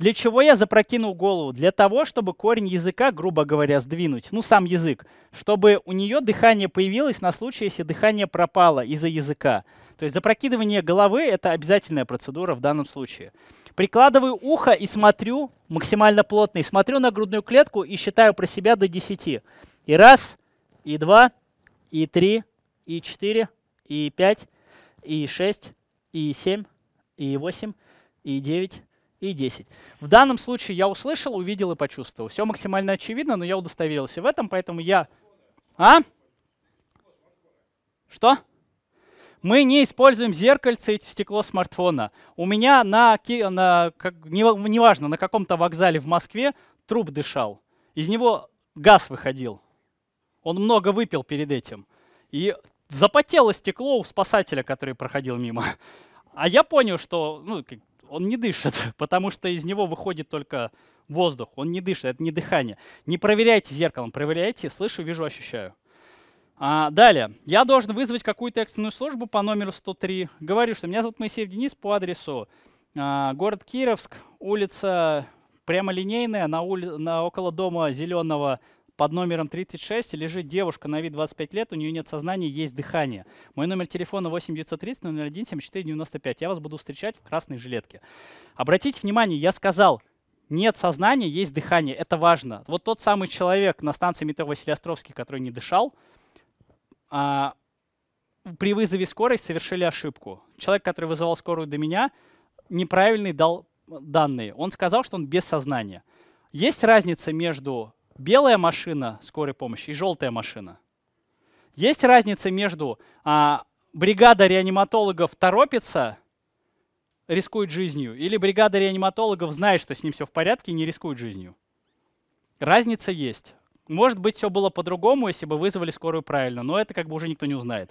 Для чего я запрокинул голову? Для того, чтобы корень языка, грубо говоря, сдвинуть, ну сам язык, чтобы у нее дыхание появилось на случай, если дыхание пропало из-за языка. То есть запрокидывание головы — это обязательная процедура в данном случае. Прикладываю ухо и смотрю максимально плотно, и смотрю на грудную клетку и считаю про себя до 10. И раз, и два, и три, и четыре, и пять, и шесть, и семь, и восемь, и девять, и 10. В данном случае я услышал, увидел и почувствовал. Все максимально очевидно, но я удостоверился в этом, поэтому я... А? Что? Мы не используем зеркальце и стекло смартфона. У меня на, на как, неважно, на каком-то вокзале в Москве труп дышал. Из него газ выходил. Он много выпил перед этим. И запотело стекло у спасателя, который проходил мимо. (laughs) А я понял, что ну, он не дышит, (laughs) потому что из него выходит только воздух, он не дышит, это не дыхание. Не проверяйте зеркалом, проверяйте, слышу, вижу, ощущаю. А, далее. Я должен вызвать какую-то экстренную службу по номеру 103. Говорю, что меня зовут Моисеев Денис по адресу а, город Кировск, улица прямолинейная, на, ули... на около дома Зеленого под номером 36 лежит девушка на вид 25 лет, у нее нет сознания, есть дыхание. Мой номер телефона 8 930 001 74 95. Я вас буду встречать в красной жилетке. Обратите внимание, я сказал, нет сознания, есть дыхание. Это важно. Вот тот самый человек на станции метро Василий Островский, который не дышал, а, при вызове скорой совершили ошибку. Человек, который вызывал скорую до меня, неправильный дал данные. Он сказал, что он без сознания. Есть разница между белая машина скорой помощи и желтая машина. Есть разница между а, бригада реаниматологов торопится, рискует жизнью, или бригада реаниматологов знает, что с ним все в порядке и не рискует жизнью. Разница есть. Может быть, все было по-другому, если бы вызвали скорую правильно, но это как бы уже никто не узнает.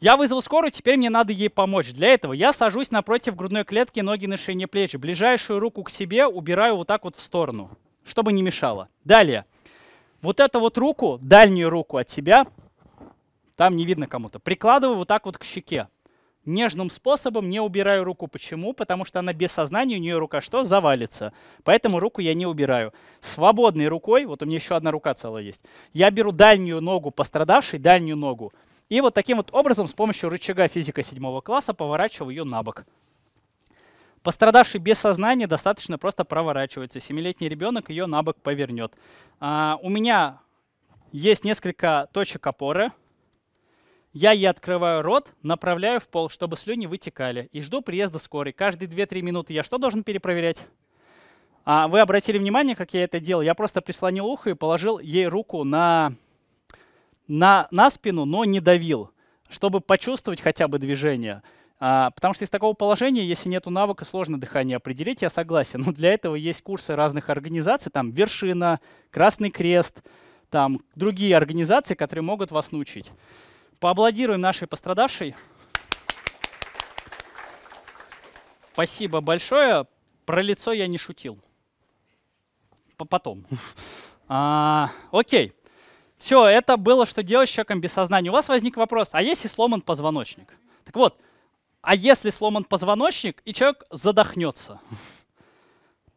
Я вызвал скорую, теперь мне надо ей помочь. Для этого я сажусь напротив грудной клетки, ноги на ширине плечи. ближайшую руку к себе убираю вот так вот в сторону чтобы не мешало. Далее. Вот эту вот руку, дальнюю руку от себя, там не видно кому-то, прикладываю вот так вот к щеке. Нежным способом не убираю руку. Почему? Потому что она без сознания, у нее рука что? Завалится. Поэтому руку я не убираю. Свободной рукой, вот у меня еще одна рука целая есть, я беру дальнюю ногу пострадавшей, дальнюю ногу, и вот таким вот образом с помощью рычага физика седьмого класса поворачиваю ее на бок. Пострадавший без сознания достаточно просто проворачивается. Семилетний ребенок ее на бок повернет. А, у меня есть несколько точек опоры. Я ей открываю рот, направляю в пол, чтобы слюни вытекали, и жду приезда скорой. Каждые 2-3 минуты я что должен перепроверять? А вы обратили внимание, как я это делал? Я просто прислонил ухо и положил ей руку на, на, на спину, но не давил, чтобы почувствовать хотя бы движение. А, потому что из такого положения, если нет навыка, сложно дыхание определить, я согласен. Но для этого есть курсы разных организаций, там «Вершина», «Красный крест», там другие организации, которые могут вас научить. Поаплодируем нашей пострадавшей. Спасибо большое. Про лицо я не шутил. П Потом. А, окей. Все, это было, что делать с человеком без сознания. У вас возник вопрос, а если сломан позвоночник? Так вот, а если сломан позвоночник, и человек задохнется?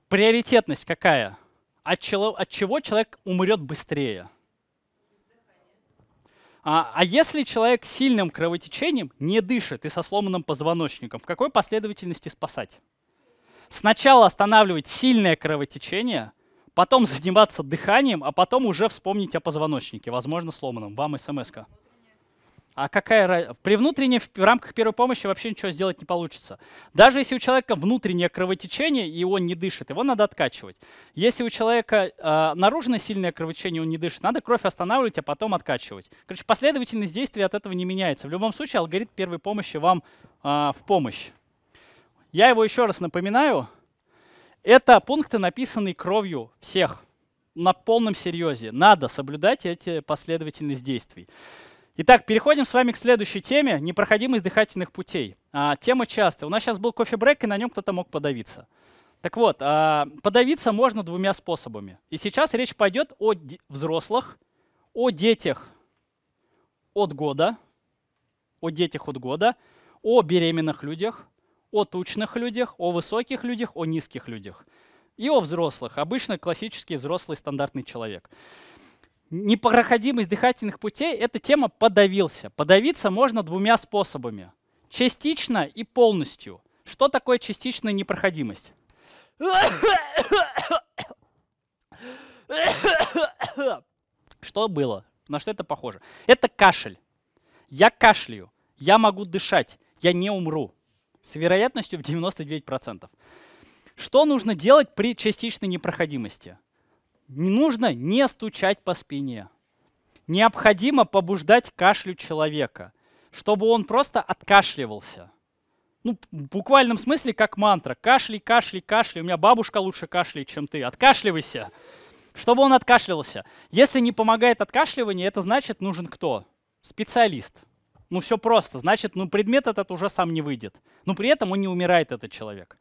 Приоритетность какая? От, чело, от чего человек умрет быстрее? А, а если человек с сильным кровотечением не дышит и со сломанным позвоночником, в какой последовательности спасать? Сначала останавливать сильное кровотечение, потом заниматься дыханием, а потом уже вспомнить о позвоночнике, возможно, сломанном. Вам смс-ка. А какая При внутренней, в рамках первой помощи вообще ничего сделать не получится. Даже если у человека внутреннее кровотечение, и он не дышит, его надо откачивать. Если у человека э, наружное сильное кровотечение, он не дышит, надо кровь останавливать, а потом откачивать. Короче, последовательность действий от этого не меняется. В любом случае, алгоритм первой помощи вам э, в помощь. Я его еще раз напоминаю. Это пункты, написанные кровью всех. На полном серьезе. Надо соблюдать эти последовательность действий. Итак, переходим с вами к следующей теме — непроходимость дыхательных путей. А, тема частая. У нас сейчас был кофе-брейк, и на нем кто-то мог подавиться. Так вот, а, подавиться можно двумя способами. И сейчас речь пойдет о взрослых, о детях от года, о детях от года, о беременных людях, о тучных людях, о высоких людях, о низких людях и о взрослых. Обычно классический взрослый стандартный человек непроходимость дыхательных путей — эта тема «подавился». Подавиться можно двумя способами. Частично и полностью. Что такое частичная непроходимость? Что было? На что это похоже? Это кашель. Я кашляю, я могу дышать, я не умру. С вероятностью в 99%. Что нужно делать при частичной непроходимости? не нужно не стучать по спине. Необходимо побуждать кашлю человека, чтобы он просто откашливался. Ну, в буквальном смысле как мантра. Кашляй, кашляй, кашляй. У меня бабушка лучше кашляет, чем ты. Откашливайся. Чтобы он откашлялся. Если не помогает откашливание, это значит нужен кто? Специалист. Ну все просто. Значит, ну предмет этот уже сам не выйдет. Но при этом он не умирает, этот человек.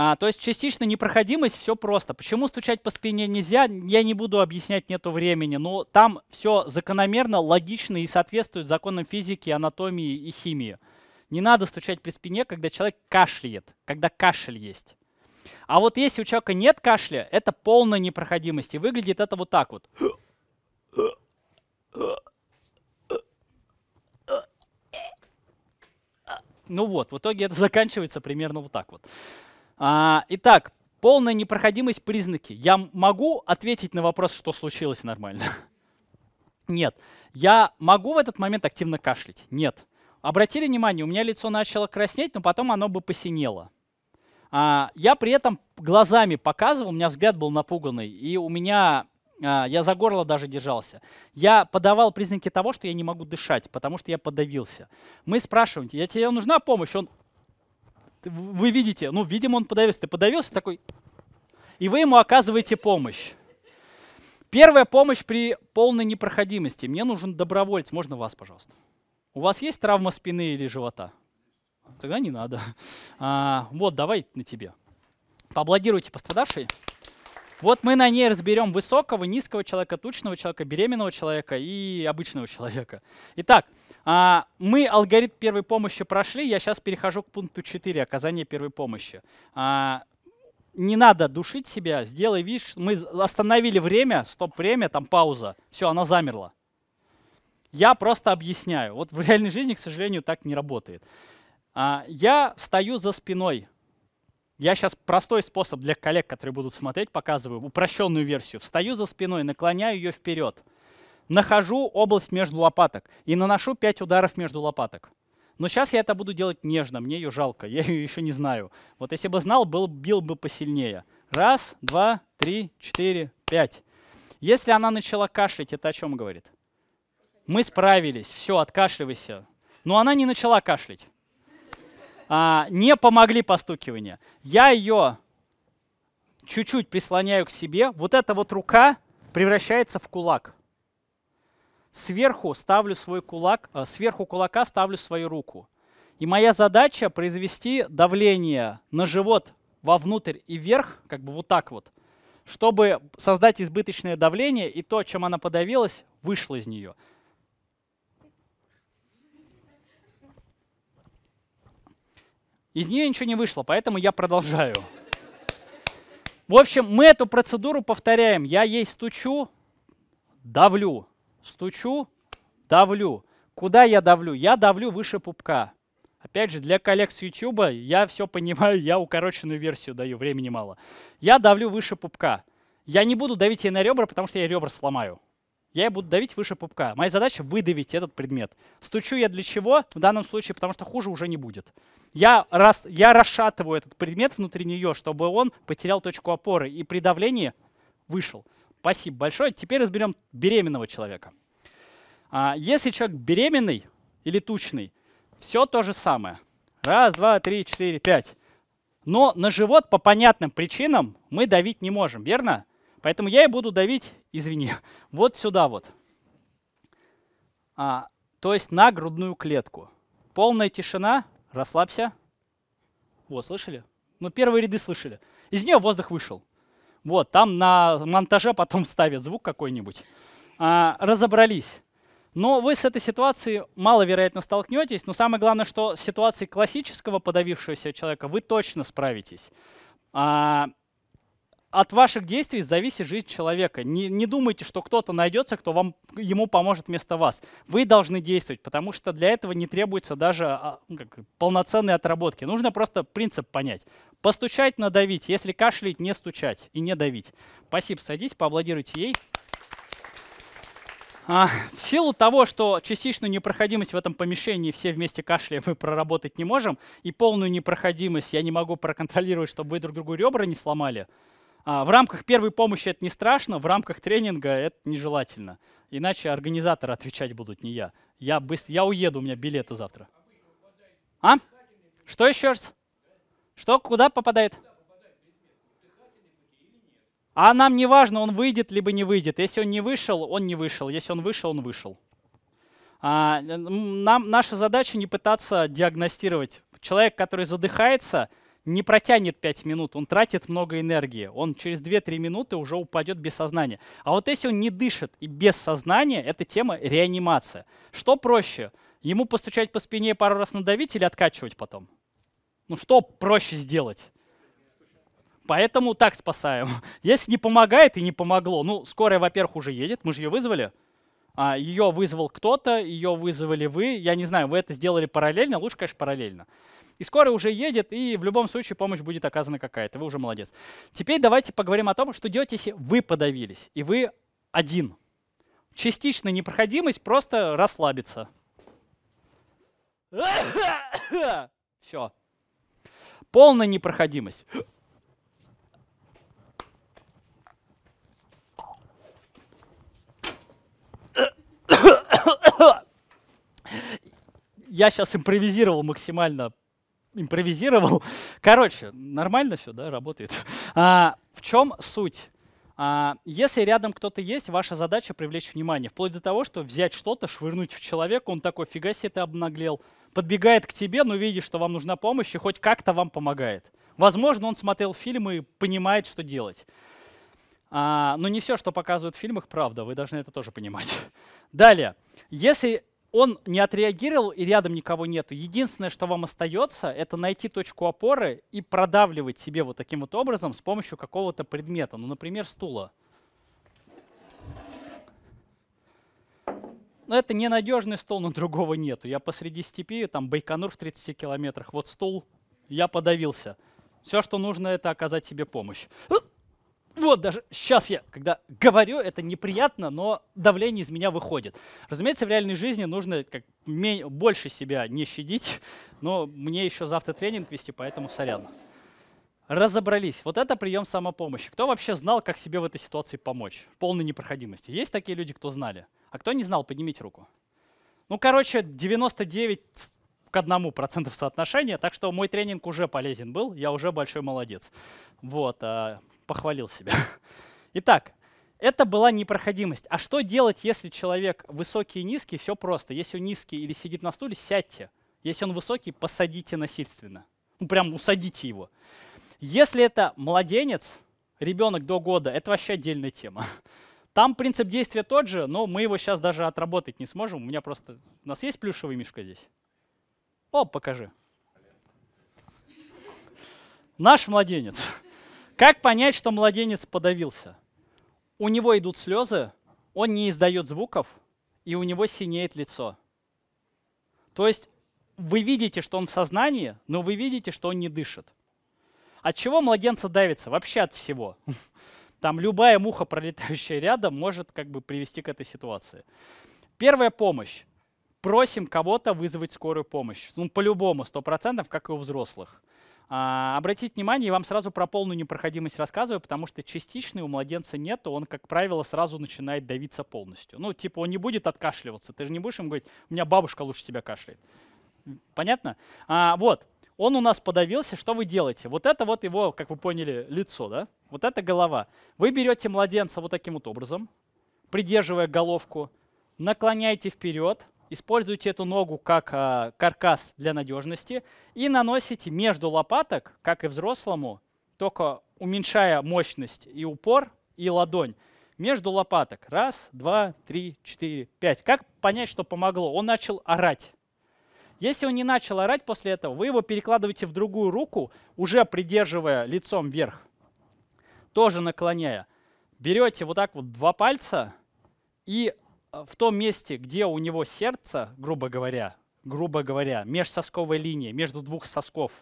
А, то есть частично непроходимость, все просто. Почему стучать по спине нельзя, я не буду объяснять, нету времени. Но ну, там все закономерно, логично и соответствует законам физики, анатомии и химии. Не надо стучать по спине, когда человек кашляет, когда кашель есть. А вот если у человека нет кашля, это полная непроходимость. И выглядит это вот так вот. Ну вот, в итоге это заканчивается примерно вот так вот. А, итак, полная непроходимость признаки. Я могу ответить на вопрос, что случилось нормально? (laughs) Нет. Я могу в этот момент активно кашлять? Нет. Обратили внимание, у меня лицо начало краснеть, но потом оно бы посинело. А, я при этом глазами показывал, у меня взгляд был напуганный, и у меня а, я за горло даже держался. Я подавал признаки того, что я не могу дышать, потому что я подавился. Мы спрашиваем, я тебе нужна помощь? Он вы видите, ну, видимо, он подавился. Ты подавился такой, и вы ему оказываете помощь. Первая помощь при полной непроходимости. Мне нужен добровольец. Можно вас, пожалуйста? У вас есть травма спины или живота? Тогда не надо. А, вот, давай на тебе. Поаплодируйте пострадавшей. Вот мы на ней разберем высокого, низкого человека, тучного человека, беременного человека и обычного человека. Итак, а, мы алгоритм первой помощи прошли. Я сейчас перехожу к пункту 4, оказание первой помощи. А, не надо душить себя, сделай вид, что мы остановили время, стоп-время, там пауза. Все, она замерла. Я просто объясняю. Вот в реальной жизни, к сожалению, так не работает. А, я встаю за спиной я сейчас простой способ для коллег, которые будут смотреть, показываю, упрощенную версию. Встаю за спиной, наклоняю ее вперед, нахожу область между лопаток и наношу 5 ударов между лопаток. Но сейчас я это буду делать нежно, мне ее жалко, я ее еще не знаю. Вот если бы знал, был, бил бы посильнее. Раз, два, три, четыре, пять. Если она начала кашлять, это о чем говорит? Мы справились, все, откашливайся. Но она не начала кашлять а, не помогли постукивания. Я ее чуть-чуть прислоняю к себе. Вот эта вот рука превращается в кулак. Сверху ставлю свой кулак, а, сверху кулака ставлю свою руку. И моя задача произвести давление на живот вовнутрь и вверх, как бы вот так вот, чтобы создать избыточное давление, и то, чем она подавилась, вышло из нее. Из нее ничего не вышло, поэтому я продолжаю. В общем, мы эту процедуру повторяем. Я ей стучу, давлю. Стучу, давлю. Куда я давлю? Я давлю выше пупка. Опять же, для коллег с YouTube я все понимаю, я укороченную версию даю, времени мало. Я давлю выше пупка. Я не буду давить ей на ребра, потому что я ребра сломаю я буду давить выше пупка. Моя задача — выдавить этот предмет. Стучу я для чего? В данном случае, потому что хуже уже не будет. Я, рас, я расшатываю этот предмет внутри нее, чтобы он потерял точку опоры и при давлении вышел. Спасибо большое. Теперь разберем беременного человека. А, если человек беременный или тучный, все то же самое. Раз, два, три, четыре, пять. Но на живот по понятным причинам мы давить не можем, верно? Поэтому я и буду давить, извини, (laughs) вот сюда вот. А, то есть на грудную клетку. Полная тишина, расслабься. Вот, слышали? Ну, первые ряды слышали. Из нее воздух вышел. Вот, там на монтаже потом (laughs) ставят звук какой-нибудь. А, разобрались. Но вы с этой ситуацией маловероятно столкнетесь, но самое главное, что с ситуацией классического подавившегося человека вы точно справитесь. А, от ваших действий зависит жизнь человека. Не, не думайте, что кто-то найдется, кто вам, ему поможет вместо вас. Вы должны действовать, потому что для этого не требуется даже а, ну, как, полноценной отработки. Нужно просто принцип понять. Постучать, надавить. Если кашлять, не стучать и не давить. Спасибо, садись, поаплодируйте ей. А, в силу того, что частичную непроходимость в этом помещении все вместе кашляем мы проработать не можем, и полную непроходимость я не могу проконтролировать, чтобы вы друг другу ребра не сломали, а, в рамках первой помощи это не страшно, в рамках тренинга это нежелательно. Иначе организаторы отвечать будут, не я. Я, быстро, я уеду, у меня билеты завтра. А? Что еще раз? Что, куда попадает? А нам не важно, он выйдет либо не выйдет. Если он не вышел, он не вышел. Если он вышел, он вышел. А, нам, наша задача не пытаться диагностировать. Человек, который задыхается, не протянет 5 минут, он тратит много энергии, он через 2-3 минуты уже упадет без сознания. А вот если он не дышит и без сознания, эта тема реанимация. Что проще? Ему постучать по спине и пару раз надавить или откачивать потом? Ну что проще сделать? Поэтому так спасаем. (laughs) Если не помогает и не помогло, ну, скорая, во-первых, уже едет, мы же ее вызвали. А, ее вызвал кто-то, ее вызвали вы. Я не знаю, вы это сделали параллельно, лучше, конечно, параллельно. И скоро уже едет, и в любом случае помощь будет оказана какая-то. Вы уже молодец. Теперь давайте поговорим о том, что делать, если вы подавились, и вы один. Частичная непроходимость просто расслабиться. (coughs) Все. Полная непроходимость. (coughs) Я сейчас импровизировал максимально импровизировал. (laughs) Короче, нормально все, да, работает. А, в чем суть? А, если рядом кто-то есть, ваша задача привлечь внимание, вплоть до того, что взять что-то, швырнуть в человека, он такой, фига себе ты обнаглел, подбегает к тебе, но видит, что вам нужна помощь и хоть как-то вам помогает. Возможно, он смотрел фильм и понимает, что делать. А, но не все, что показывают в фильмах, правда, вы должны это тоже понимать. (laughs) Далее, если он не отреагировал и рядом никого нету. Единственное, что вам остается, это найти точку опоры и продавливать себе вот таким вот образом с помощью какого-то предмета, ну, например, стула. Но это ненадежный стол, но другого нету. Я посреди степи, там Байконур в 30 километрах, вот стул, я подавился. Все, что нужно, это оказать себе помощь. Вот даже сейчас я, когда говорю, это неприятно, но давление из меня выходит. Разумеется, в реальной жизни нужно как больше себя не щадить, но мне еще завтра тренинг вести, поэтому сорян. Разобрались. Вот это прием самопомощи. Кто вообще знал, как себе в этой ситуации помочь? Полной непроходимости. Есть такие люди, кто знали? А кто не знал, поднимите руку. Ну, короче, 99 к одному процентов соотношения, так что мой тренинг уже полезен был, я уже большой молодец. Вот, а, похвалил себя. (laughs) Итак, это была непроходимость. А что делать, если человек высокий и низкий? Все просто. Если он низкий или сидит на стуле, сядьте. Если он высокий, посадите насильственно. Ну, прям усадите его. Если это младенец, ребенок до года, это вообще отдельная тема. (laughs) Там принцип действия тот же, но мы его сейчас даже отработать не сможем. У меня просто... У нас есть плюшевый мишка здесь? О, покажи. Наш младенец. Как понять, что младенец подавился? У него идут слезы, он не издает звуков, и у него синеет лицо. То есть вы видите, что он в сознании, но вы видите, что он не дышит. От чего младенца давится? Вообще от всего. (laughs) Там любая муха, пролетающая рядом, может как бы привести к этой ситуации. Первая помощь. Просим кого-то вызвать скорую помощь. Ну, по-любому, 100%, как и у взрослых. А, обратите внимание, я вам сразу про полную непроходимость рассказываю, потому что частичной у младенца нету, он, как правило, сразу начинает давиться полностью. Ну, типа он не будет откашливаться, ты же не будешь ему говорить, у меня бабушка лучше тебя кашляет. Понятно? А, вот, он у нас подавился, что вы делаете? Вот это вот его, как вы поняли, лицо, да? Вот это голова. Вы берете младенца вот таким вот образом, придерживая головку, наклоняете вперед, используйте эту ногу как а, каркас для надежности и наносите между лопаток, как и взрослому, только уменьшая мощность и упор, и ладонь. Между лопаток. Раз, два, три, четыре, пять. Как понять, что помогло? Он начал орать. Если он не начал орать после этого, вы его перекладываете в другую руку, уже придерживая лицом вверх, тоже наклоняя. Берете вот так вот два пальца и Э, в том месте, где у него сердце, грубо говоря, грубо говоря, межсосковой линии, между двух сосков,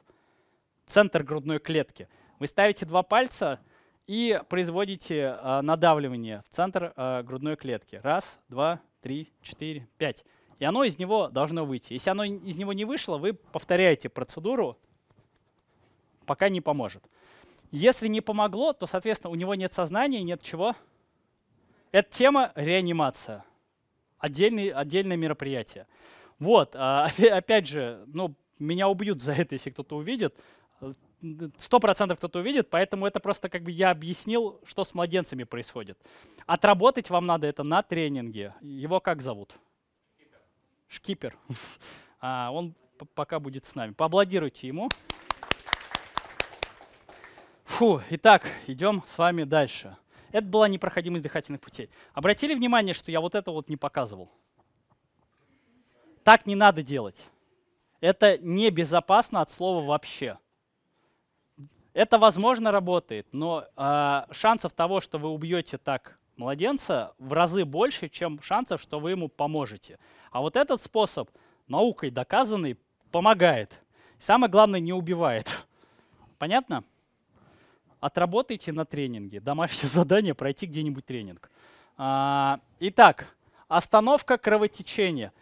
центр грудной клетки, вы ставите два пальца и производите э, надавливание в центр э, грудной клетки. Раз, два, три, четыре, пять. И оно из него должно выйти. Если оно из него не вышло, вы повторяете процедуру, пока не поможет. Если не помогло, то, соответственно, у него нет сознания, нет чего. Это тема реанимация отдельный, отдельное мероприятие. Вот, а, (laughs) опять же, ну, меня убьют за это, если кто-то увидит. Сто процентов кто-то увидит, поэтому это просто как бы я объяснил, что с младенцами происходит. Отработать вам надо это на тренинге. Его как зовут? Шкипер. (laughs) А, он пока будет с нами. Поаплодируйте ему. Фу, итак, идем с вами дальше. Это была непроходимость дыхательных путей. Обратили внимание, что я вот это вот не показывал? Так не надо делать. Это небезопасно от слова вообще. Это, возможно, работает, но э, шансов того, что вы убьете так младенца, в разы больше, чем шансов, что вы ему поможете. А вот этот способ, наукой доказанный, помогает. Самое главное, не убивает. Понятно? отработайте на тренинге. Домашнее (laughs) задание — пройти где-нибудь тренинг. А, итак, остановка кровотечения.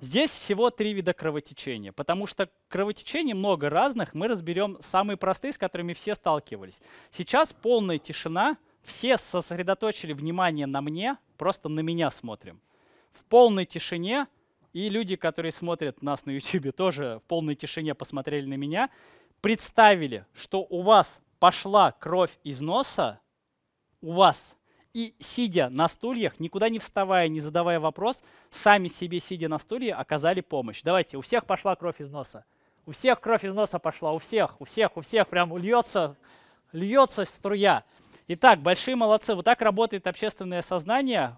Здесь всего три вида кровотечения, потому что кровотечений много разных. Мы разберем самые простые, с которыми все сталкивались. Сейчас полная тишина. Все сосредоточили внимание на мне, просто на меня смотрим. В полной тишине, и люди, которые смотрят нас на (laughs) YouTube, тоже в полной тишине посмотрели на меня, представили, что у вас пошла кровь из носа у вас, и сидя на стульях, никуда не вставая, не задавая вопрос, сами себе сидя на стулье оказали помощь. Давайте, у всех пошла кровь из носа. У всех кровь из носа пошла, у всех, у всех, у всех прям льется, льется струя. Итак, большие молодцы. Вот так работает общественное сознание.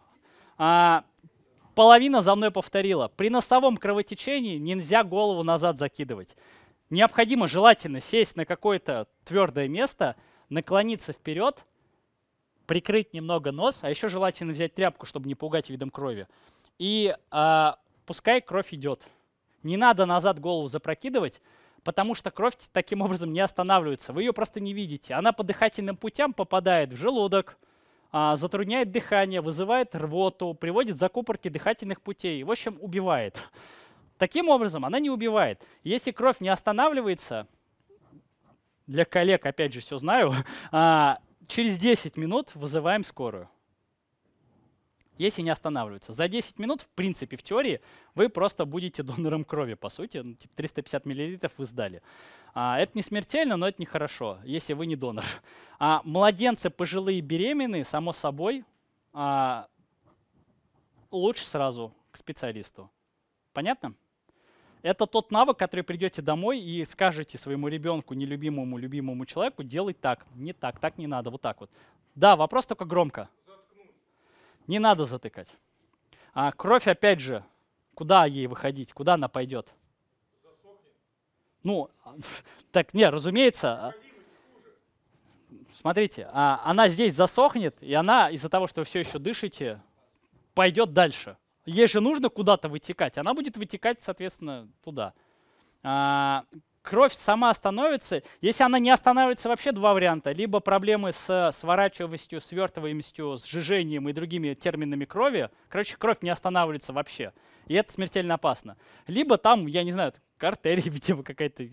А, половина за мной повторила. При носовом кровотечении нельзя голову назад закидывать необходимо желательно сесть на какое-то твердое место, наклониться вперед, прикрыть немного нос, а еще желательно взять тряпку, чтобы не пугать видом крови. И э, пускай кровь идет. Не надо назад голову запрокидывать, потому что кровь таким образом не останавливается. Вы ее просто не видите. Она по дыхательным путям попадает в желудок, э, затрудняет дыхание, вызывает рвоту, приводит закупорки дыхательных путей. В общем, убивает. Таким образом, она не убивает. Если кровь не останавливается, для коллег, опять же, все знаю, (laughs) а, через 10 минут вызываем скорую. Если не останавливаются. За 10 минут, в принципе, в теории, вы просто будете (laughs) донором крови, по сути. Ну, типа 350 мл вы сдали. А, это не смертельно, но это нехорошо, если вы не донор. А, младенцы, пожилые, беременные, само собой, а, лучше сразу к специалисту. Понятно? Это тот навык, который придете домой и скажете своему ребенку, нелюбимому, любимому человеку, делать так, не так, так не надо, вот так вот. Да, вопрос только громко. Заткнуть. Не надо затыкать. А кровь, опять же, куда ей выходить, куда она пойдет? Ну, (laughs) так не, разумеется. А смотрите, а она здесь засохнет, и она из-за того, что вы все еще дышите, пойдет дальше. Ей же нужно куда-то вытекать. Она будет вытекать, соответственно, туда. А, кровь сама остановится. Если она не останавливается, вообще два варианта. Либо проблемы с сворачиваемостью, свертываемостью, сжижением и другими терминами крови. Короче, кровь не останавливается вообще. И это смертельно опасно. Либо там, я не знаю, (laughs) артерия, видимо, какая-то,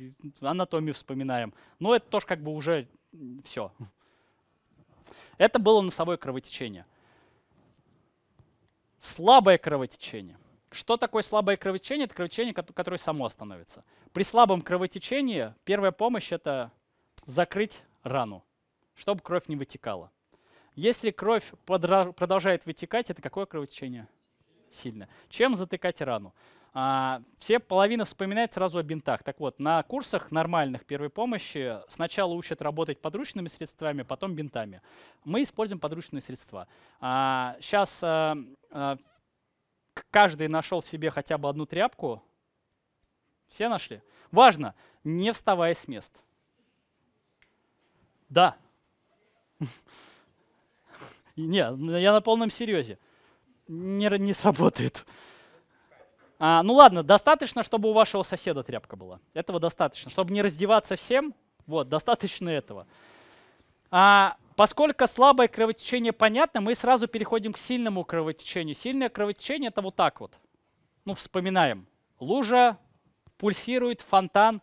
анатомию вспоминаем. Но это тоже как бы уже все. Это было носовое кровотечение. Слабое кровотечение. Что такое слабое кровотечение? Это кровотечение, которое само остановится. При слабом кровотечении первая помощь — это закрыть рану, чтобы кровь не вытекала. Если кровь продолжает вытекать, это какое кровотечение? Сильно. Чем затыкать рану? А, все половина вспоминает сразу о бинтах. Так вот, на курсах нормальных первой помощи сначала учат работать подручными средствами, потом бинтами. Мы используем подручные средства. А, сейчас а, а, каждый нашел себе хотя бы одну тряпку. Все нашли? Важно, не вставая с мест. Да. (laughs) Не, я на полном серьезе. Не, не сработает. А, ну ладно, достаточно, чтобы у вашего соседа тряпка была. Этого достаточно. Чтобы не раздеваться всем, вот, достаточно этого. А, поскольку слабое кровотечение понятно, мы сразу переходим к сильному кровотечению. Сильное кровотечение — это вот так вот. Ну, вспоминаем. Лужа, пульсирует, фонтан.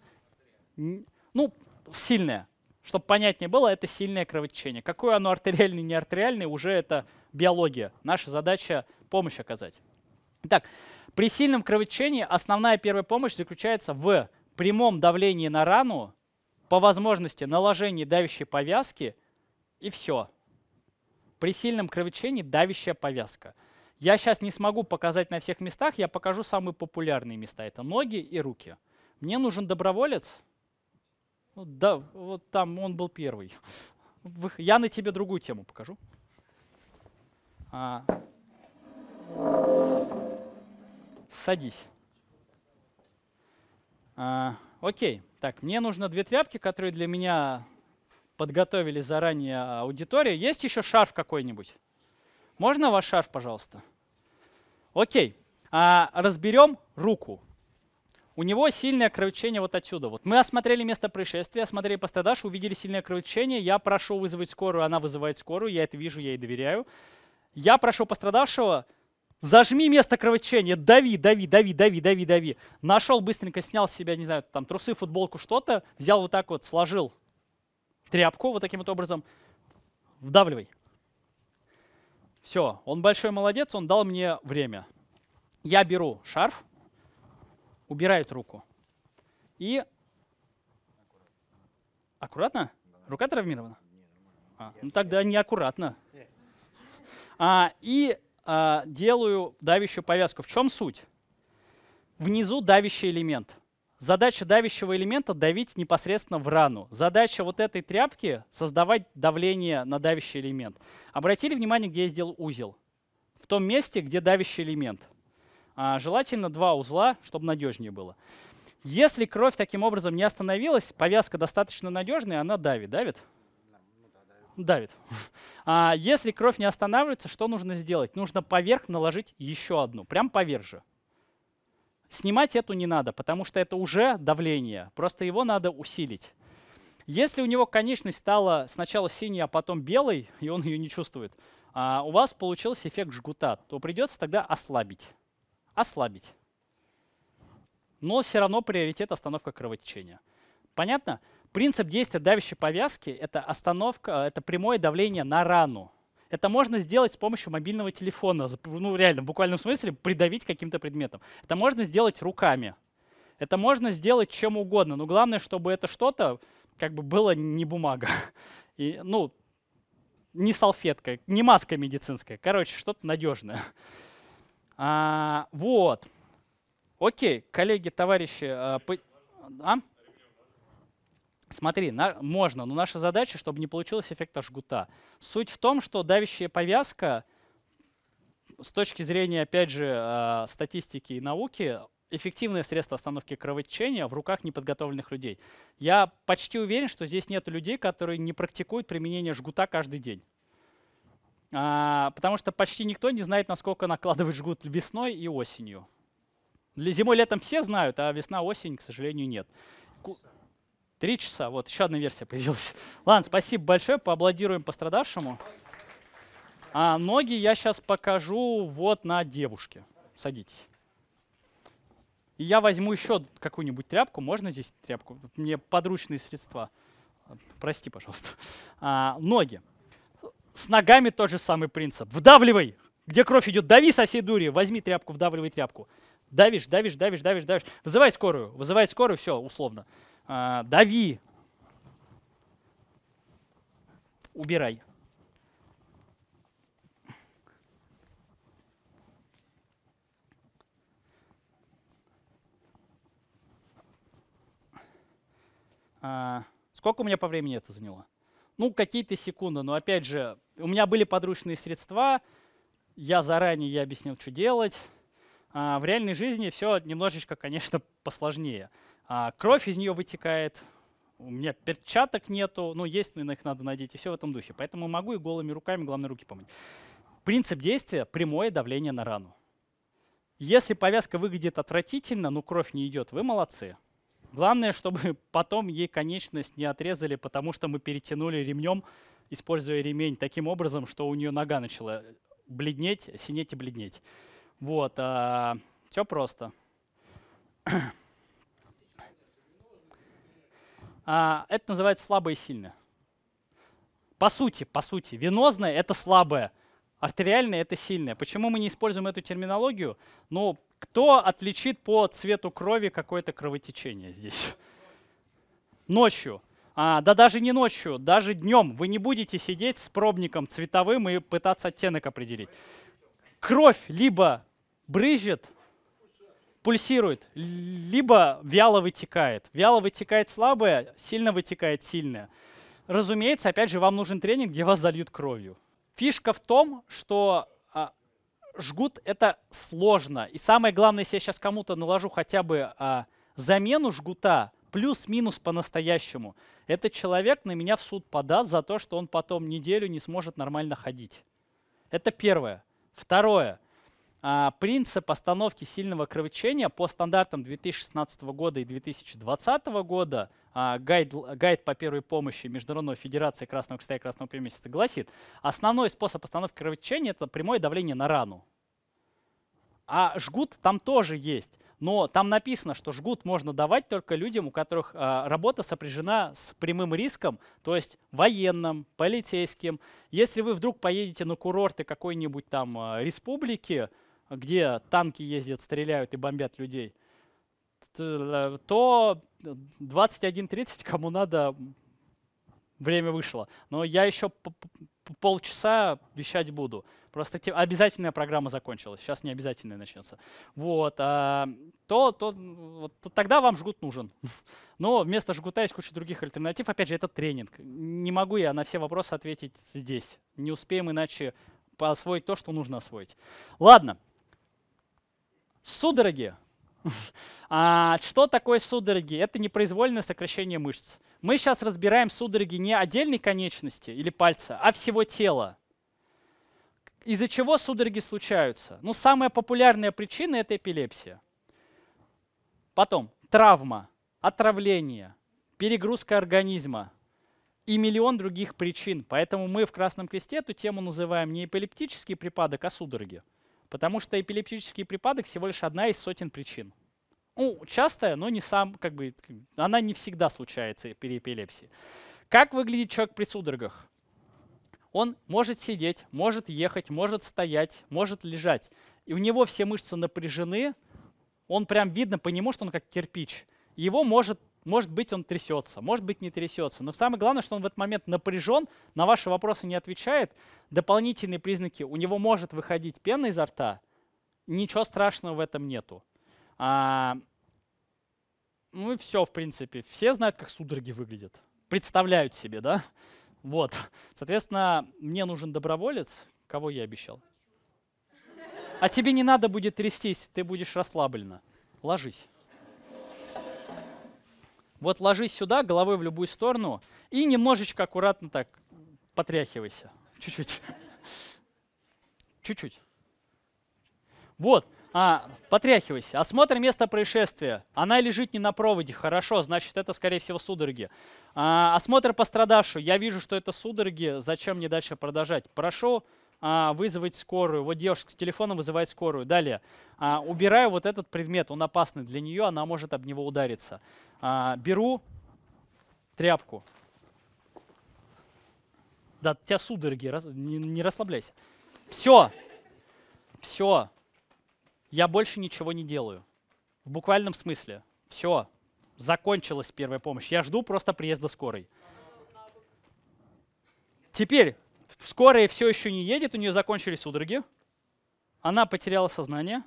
Ну, сильное. Чтобы понятнее было, это сильное кровотечение. Какое оно артериальное, не артериальное, уже это биология. Наша задача — помощь оказать. Так. При сильном кровотечении основная первая помощь заключается в прямом давлении на рану, по возможности наложении давящей повязки и все. При сильном кровотечении давящая повязка. Я сейчас не смогу показать на всех местах, я покажу самые популярные места. Это ноги и руки. Мне нужен доброволец. Ну, да, вот там он был первый. Я на тебе другую тему покажу. А. Садись. А, окей. Так, мне нужно две тряпки, которые для меня подготовили заранее аудитория. Есть еще шарф какой-нибудь? Можно ваш шарф, пожалуйста? Окей. А, разберем руку. У него сильное кровотечение вот отсюда. Вот мы осмотрели место происшествия, осмотрели пострадавшего, увидели сильное кровотечение. Я прошу вызвать скорую, она вызывает скорую, я это вижу, я ей доверяю. Я прошу пострадавшего Зажми место кровотечения, дави, дави, дави, дави, дави, дави. Нашел, быстренько снял с себя, не знаю, там трусы, футболку, что-то. Взял вот так вот, сложил тряпку вот таким вот образом. Вдавливай. Все, он большой молодец, он дал мне время. Я беру шарф, убирает руку. И... Аккуратно? Рука травмирована? А, ну тогда неаккуратно. А, и э, делаю давящую повязку. В чем суть? Внизу давящий элемент. Задача давящего элемента — давить непосредственно в рану. Задача вот этой тряпки — создавать давление на давящий элемент. Обратили внимание, где я сделал узел? В том месте, где давящий элемент. А, желательно два узла, чтобы надежнее было. Если кровь таким образом не остановилась, повязка достаточно надежная, она давит, давит давит. (laughs) А если кровь не останавливается, что нужно сделать? Нужно поверх наложить еще одну, прям поверх же. Снимать эту не надо, потому что это уже давление, просто его надо усилить. Если у него конечность стала сначала синей, а потом белой, и он ее не чувствует, а у вас получился эффект жгута, то придется тогда ослабить. Ослабить. Но все равно приоритет остановка кровотечения. Понятно? Принцип действия давящей повязки — это остановка, э, это прямое давление на рану. Это можно сделать с помощью мобильного телефона, ну реально, в буквальном смысле придавить каким-то предметом. Это можно сделать руками. Это можно сделать чем угодно, но главное, чтобы это что-то как бы было не бумага. (laughs) И, ну, не салфетка, не маска медицинская. Короче, что-то надежное. А, вот. Окей, коллеги, товарищи. А, по... а? Смотри, на, можно, но наша задача, чтобы не получилось эффекта жгута. Суть в том, что давящая повязка с точки зрения, опять же, э, статистики и науки, эффективное средство остановки кровотечения в руках неподготовленных людей. Я почти уверен, что здесь нет людей, которые не практикуют применение жгута каждый день. А, потому что почти никто не знает, насколько накладывать жгут весной и осенью. Зимой-летом все знают, а весна-осень, к сожалению, нет. Три часа. Вот, еще одна версия появилась. (laughs) Ладно, спасибо большое. Поаплодируем пострадавшему. А ноги я сейчас покажу вот на девушке. Садитесь. И я возьму еще какую-нибудь тряпку. Можно здесь тряпку? Мне подручные средства. Прости, пожалуйста. А, ноги. С ногами тот же самый принцип. Вдавливай! Где кровь идет, дави со всей дури. Возьми тряпку, вдавливай тряпку. Давишь, давишь, давишь, давишь, давишь. Вызывай скорую, вызывай скорую, все, условно. А, дави. Убирай. А, сколько у меня по времени это заняло? Ну, какие-то секунды, но опять же, у меня были подручные средства, я заранее я объяснил, что делать. А в реальной жизни все немножечко, конечно, (laughs) посложнее. А кровь из нее вытекает, у меня перчаток нету, но ну, есть, но их надо надеть, и все в этом духе. Поэтому могу и голыми руками, главное руки помыть. Принцип действия — прямое давление на рану. Если повязка выглядит отвратительно, но кровь не идет, вы молодцы. Главное, чтобы (laughs) потом ей конечность не отрезали, потому что мы перетянули ремнем, используя ремень таким образом, что у нее нога начала бледнеть, синеть и бледнеть. Вот, а, все просто. (clears throat) А, это называется слабое и сильное. По сути, по сути, венозное — это слабое, артериальное — это сильное. Почему мы не используем эту терминологию? Ну, кто отличит по цвету крови какое-то кровотечение здесь? Ночью. А, да даже не ночью, даже днем вы не будете сидеть с пробником цветовым и пытаться оттенок определить. Кровь либо брызжет, пульсирует, либо вяло вытекает. Вяло вытекает слабое, сильно вытекает сильное. Разумеется, опять же, вам нужен тренинг, где вас зальют кровью. Фишка в том, что а, жгут это сложно. И самое главное, если я сейчас кому-то наложу хотя бы а, замену жгута, плюс-минус по-настоящему, этот человек на меня в суд подаст за то, что он потом неделю не сможет нормально ходить. Это первое. Второе. А, принцип остановки сильного кровотечения по стандартам 2016 года и 2020 года, а, гайд, гайд по первой помощи Международной Федерации Красного Креста и Красного Премесяца гласит, основной способ остановки кровотечения — это прямое давление на рану. А жгут там тоже есть. Но там написано, что жгут можно давать только людям, у которых а, работа сопряжена с прямым риском, то есть военным, полицейским. Если вы вдруг поедете на курорты какой-нибудь там а, республики, где танки ездят, стреляют и бомбят людей, э, то 21.30, кому надо, время вышло. Но я еще полчаса вещать буду. Просто те, обязательная программа закончилась, сейчас не обязательная начнется. Вот, а, то, то, вот, то тогда вам жгут нужен. (laughs) Но вместо жгута есть куча других альтернатив. Опять же, это тренинг. Не могу я на все вопросы ответить здесь. Не успеем иначе освоить то, что нужно освоить. Ладно. Судороги. (laughs) а, что такое судороги? Это непроизвольное сокращение мышц. Мы сейчас разбираем судороги не отдельной конечности или пальца, а всего тела. Из-за чего судороги случаются? Ну, самая популярная причина — это эпилепсия. Потом травма, отравление, перегрузка организма и миллион других причин. Поэтому мы в Красном Кресте эту тему называем не эпилептический припадок, а судороги. Потому что эпилептический припадок всего лишь одна из сотен причин. Ну, частая, но не сам, как бы, она не всегда случается при эпилепсии. Как выглядит человек при судорогах? Он может сидеть, может ехать, может стоять, может лежать. И у него все мышцы напряжены, он прям видно по нему, что он как кирпич. Его может может быть, он трясется, может быть, не трясется. Но самое главное, что он в этот момент напряжен, на ваши вопросы не отвечает. Дополнительные признаки. У него может выходить пена изо рта. Ничего страшного в этом нету. А, ну и все, в принципе. Все знают, как судороги выглядят. Представляют себе, да? Вот. Соответственно, мне нужен доброволец. Кого я обещал? А тебе не надо будет трястись, ты будешь расслаблена. Ложись. Вот ложись сюда, головой в любую сторону, и немножечко аккуратно так потряхивайся. Чуть-чуть. Чуть-чуть. Вот. А, потряхивайся. Осмотр места происшествия. Она лежит не на проводе. Хорошо, значит, это, скорее всего, судороги. А, осмотр пострадавшую. Я вижу, что это судороги. Зачем мне дальше продолжать? Прошу а, вызвать скорую. Вот девушка с телефона вызывает скорую. Далее. А, убираю вот этот предмет, он опасный для нее, она может об него удариться. А, беру тряпку. Да, у тебя судороги, не расслабляйся. Все, все, я больше ничего не делаю. В буквальном смысле. Все, закончилась первая помощь. Я жду просто приезда скорой. Теперь Вскоре все еще не едет, у нее закончились судороги. Она потеряла сознание.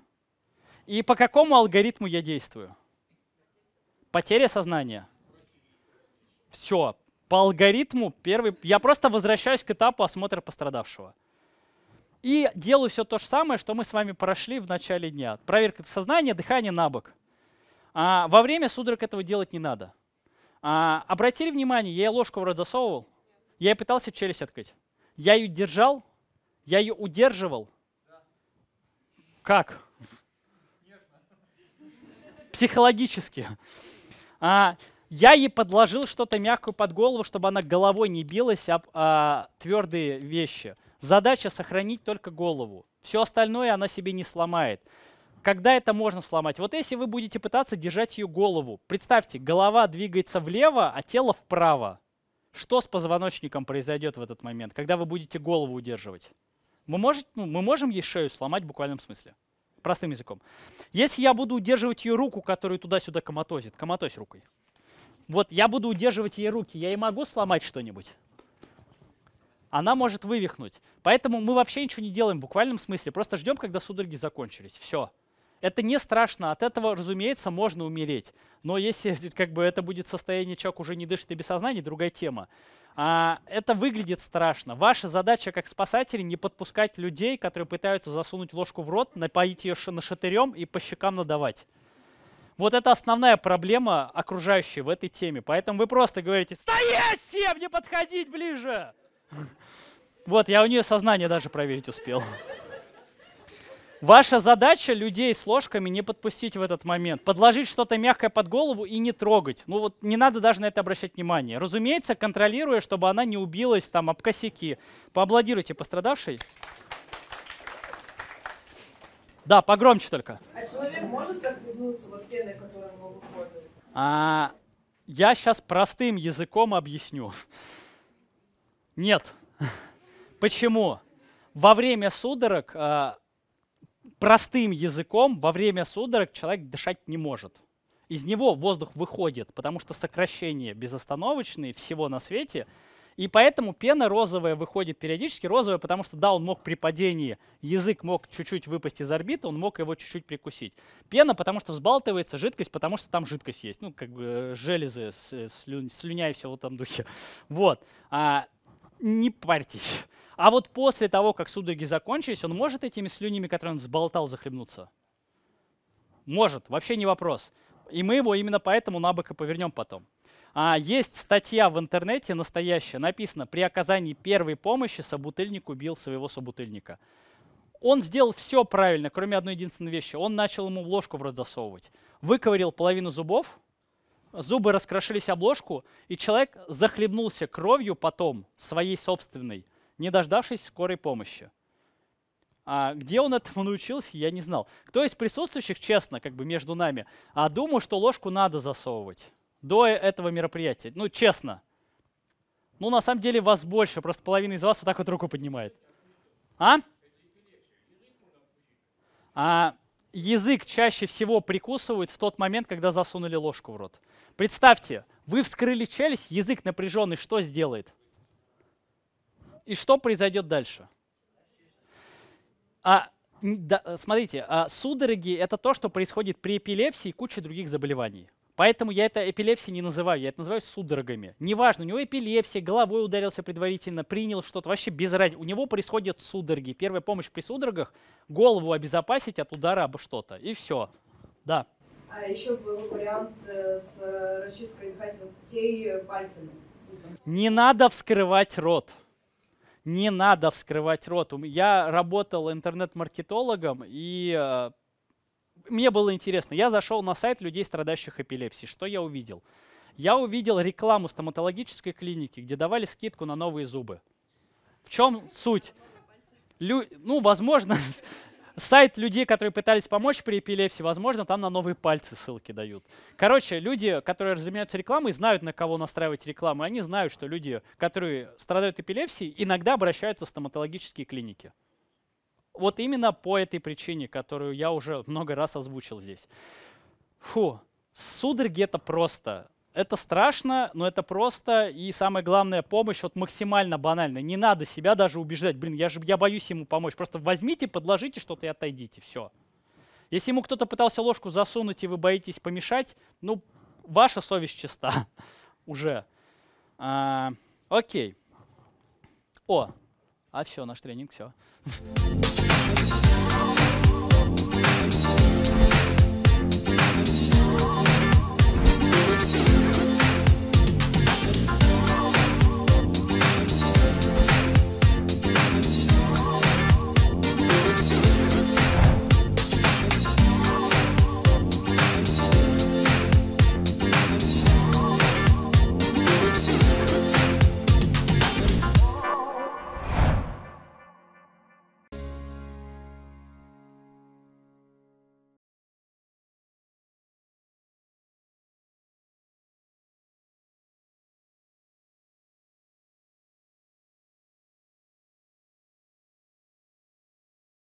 И по какому алгоритму я действую? Потеря сознания. Все. По алгоритму первый... Я просто возвращаюсь к этапу осмотра пострадавшего. И делаю все то же самое, что мы с вами прошли в начале дня. Проверка сознания, дыхание на бок. А во время судорог этого делать не надо. А, обратили внимание, я ложку в рот засовывал, я пытался челюсть открыть. Я ее держал? Я ее удерживал? Да. Как? Психологически. А, я ей подложил что-то мягкое под голову, чтобы она головой не билась об а, твердые вещи. Задача сохранить только голову. Все остальное она себе не сломает. Когда это можно сломать? Вот если вы будете пытаться держать ее голову, представьте, голова двигается влево, а тело вправо. Что с позвоночником произойдет в этот момент, когда вы будете голову удерживать? Мы, может, ну, мы можем ей шею сломать в буквальном смысле. Простым языком. Если я буду удерживать ее руку, которую туда-сюда коматозит, коматозь рукой. Вот я буду удерживать ей руки, я ей могу сломать что-нибудь? Она может вывихнуть. Поэтому мы вообще ничего не делаем в буквальном смысле. Просто ждем, когда судороги закончились. Все. Это не страшно, от этого, разумеется, можно умереть. Но если (laughs) как бы, это будет состояние, человек уже не дышит и без сознания, другая тема. А, это выглядит страшно. Ваша задача как спасателей не подпускать людей, которые пытаются засунуть ложку в рот, напоить ее нашатырем и по щекам надавать. Вот это основная проблема окружающей в этой теме. Поэтому вы просто говорите «Стоять всем, не подходить ближе!» (laughs) Вот, я у нее сознание даже проверить успел. (laughs) Ваша задача людей с ложками не подпустить в этот момент, подложить что-то мягкое под голову и не трогать. Ну вот не надо даже на это обращать внимание. Разумеется, контролируя, чтобы она не убилась там об косяки. Поаплодируйте пострадавшей. Да, погромче только. А человек может захлебнуться вот пеной, которая ему выходит? А, я сейчас простым языком объясню. Нет. (laughs) Почему? Во время судорог а, простым языком во время судорог человек дышать не может. Из него воздух выходит, потому что сокращение безостановочные всего на свете. И поэтому пена розовая выходит периодически. Розовая, потому что, да, он мог при падении, язык мог чуть-чуть выпасть из орбиты, он мог его чуть-чуть прикусить. Пена, потому что взбалтывается, жидкость, потому что там жидкость есть. Ну, как бы э, железы, э, слю, слюня и все в этом духе. (laughs) Вот. А, не парьтесь. А вот после того, как судороги закончились, он может этими слюнями, которые он взболтал, захлебнуться? Может, вообще не вопрос. И мы его именно поэтому на бок и повернем потом. А, есть статья в интернете настоящая, написано, при оказании первой помощи собутыльник убил своего собутыльника. Он сделал все правильно, кроме одной единственной вещи. Он начал ему в ложку в рот засовывать. Выковырил половину зубов, зубы раскрошились обложку, и человек захлебнулся кровью потом, своей собственной, не дождавшись скорой помощи. А где он этому (laughs) научился, я не знал. Кто из присутствующих, честно, как бы между нами, а думал, что ложку надо засовывать до этого мероприятия? Ну, честно. Ну, на самом деле, вас больше, просто половина из вас вот так вот руку поднимает. А? А язык чаще всего прикусывают в тот момент, когда засунули ложку в рот. Представьте, вы вскрыли челюсть, язык напряженный, что сделает? И что произойдет дальше? А, да, э, смотрите, а судороги — это то, что происходит при эпилепсии и куче других заболеваний. Поэтому я это эпилепсией не называю, я это называю судорогами. Неважно, у него эпилепсия, головой ударился предварительно, принял что-то, вообще без разницы. У него происходят судороги. Первая помощь при судорогах — голову обезопасить от удара об что-то. И все. Да. А еще был вариант э, с расчисткой дыхательных путей пальцами. Не надо вскрывать рот не надо вскрывать рот. Я работал интернет-маркетологом, и э, мне было интересно. Я зашел на сайт людей, страдающих эпилепсией. Что я увидел? Я увидел рекламу стоматологической клиники, где давали скидку на новые зубы. В чем суть? Лю... Ну, возможно, (laughs) сайт людей, которые пытались помочь при эпилепсии, возможно, там на новые пальцы ссылки дают. Короче, люди, которые занимаются рекламой, знают, на кого настраивать рекламу, они знают, что люди, которые страдают эпилепсией, иногда обращаются в стоматологические клиники. Вот именно по этой причине, которую я уже много раз озвучил здесь. Фу, судороги — это просто это страшно, но это просто. И самое главное, помощь вот максимально банальная. Не надо себя даже убеждать. Блин, я же я боюсь ему помочь. Просто возьмите, подложите что-то и отойдите. Все. Если ему кто-то пытался ложку засунуть, и вы боитесь помешать, ну, ваша совесть чиста (laughs) уже. А, окей. О, а все, наш тренинг, все.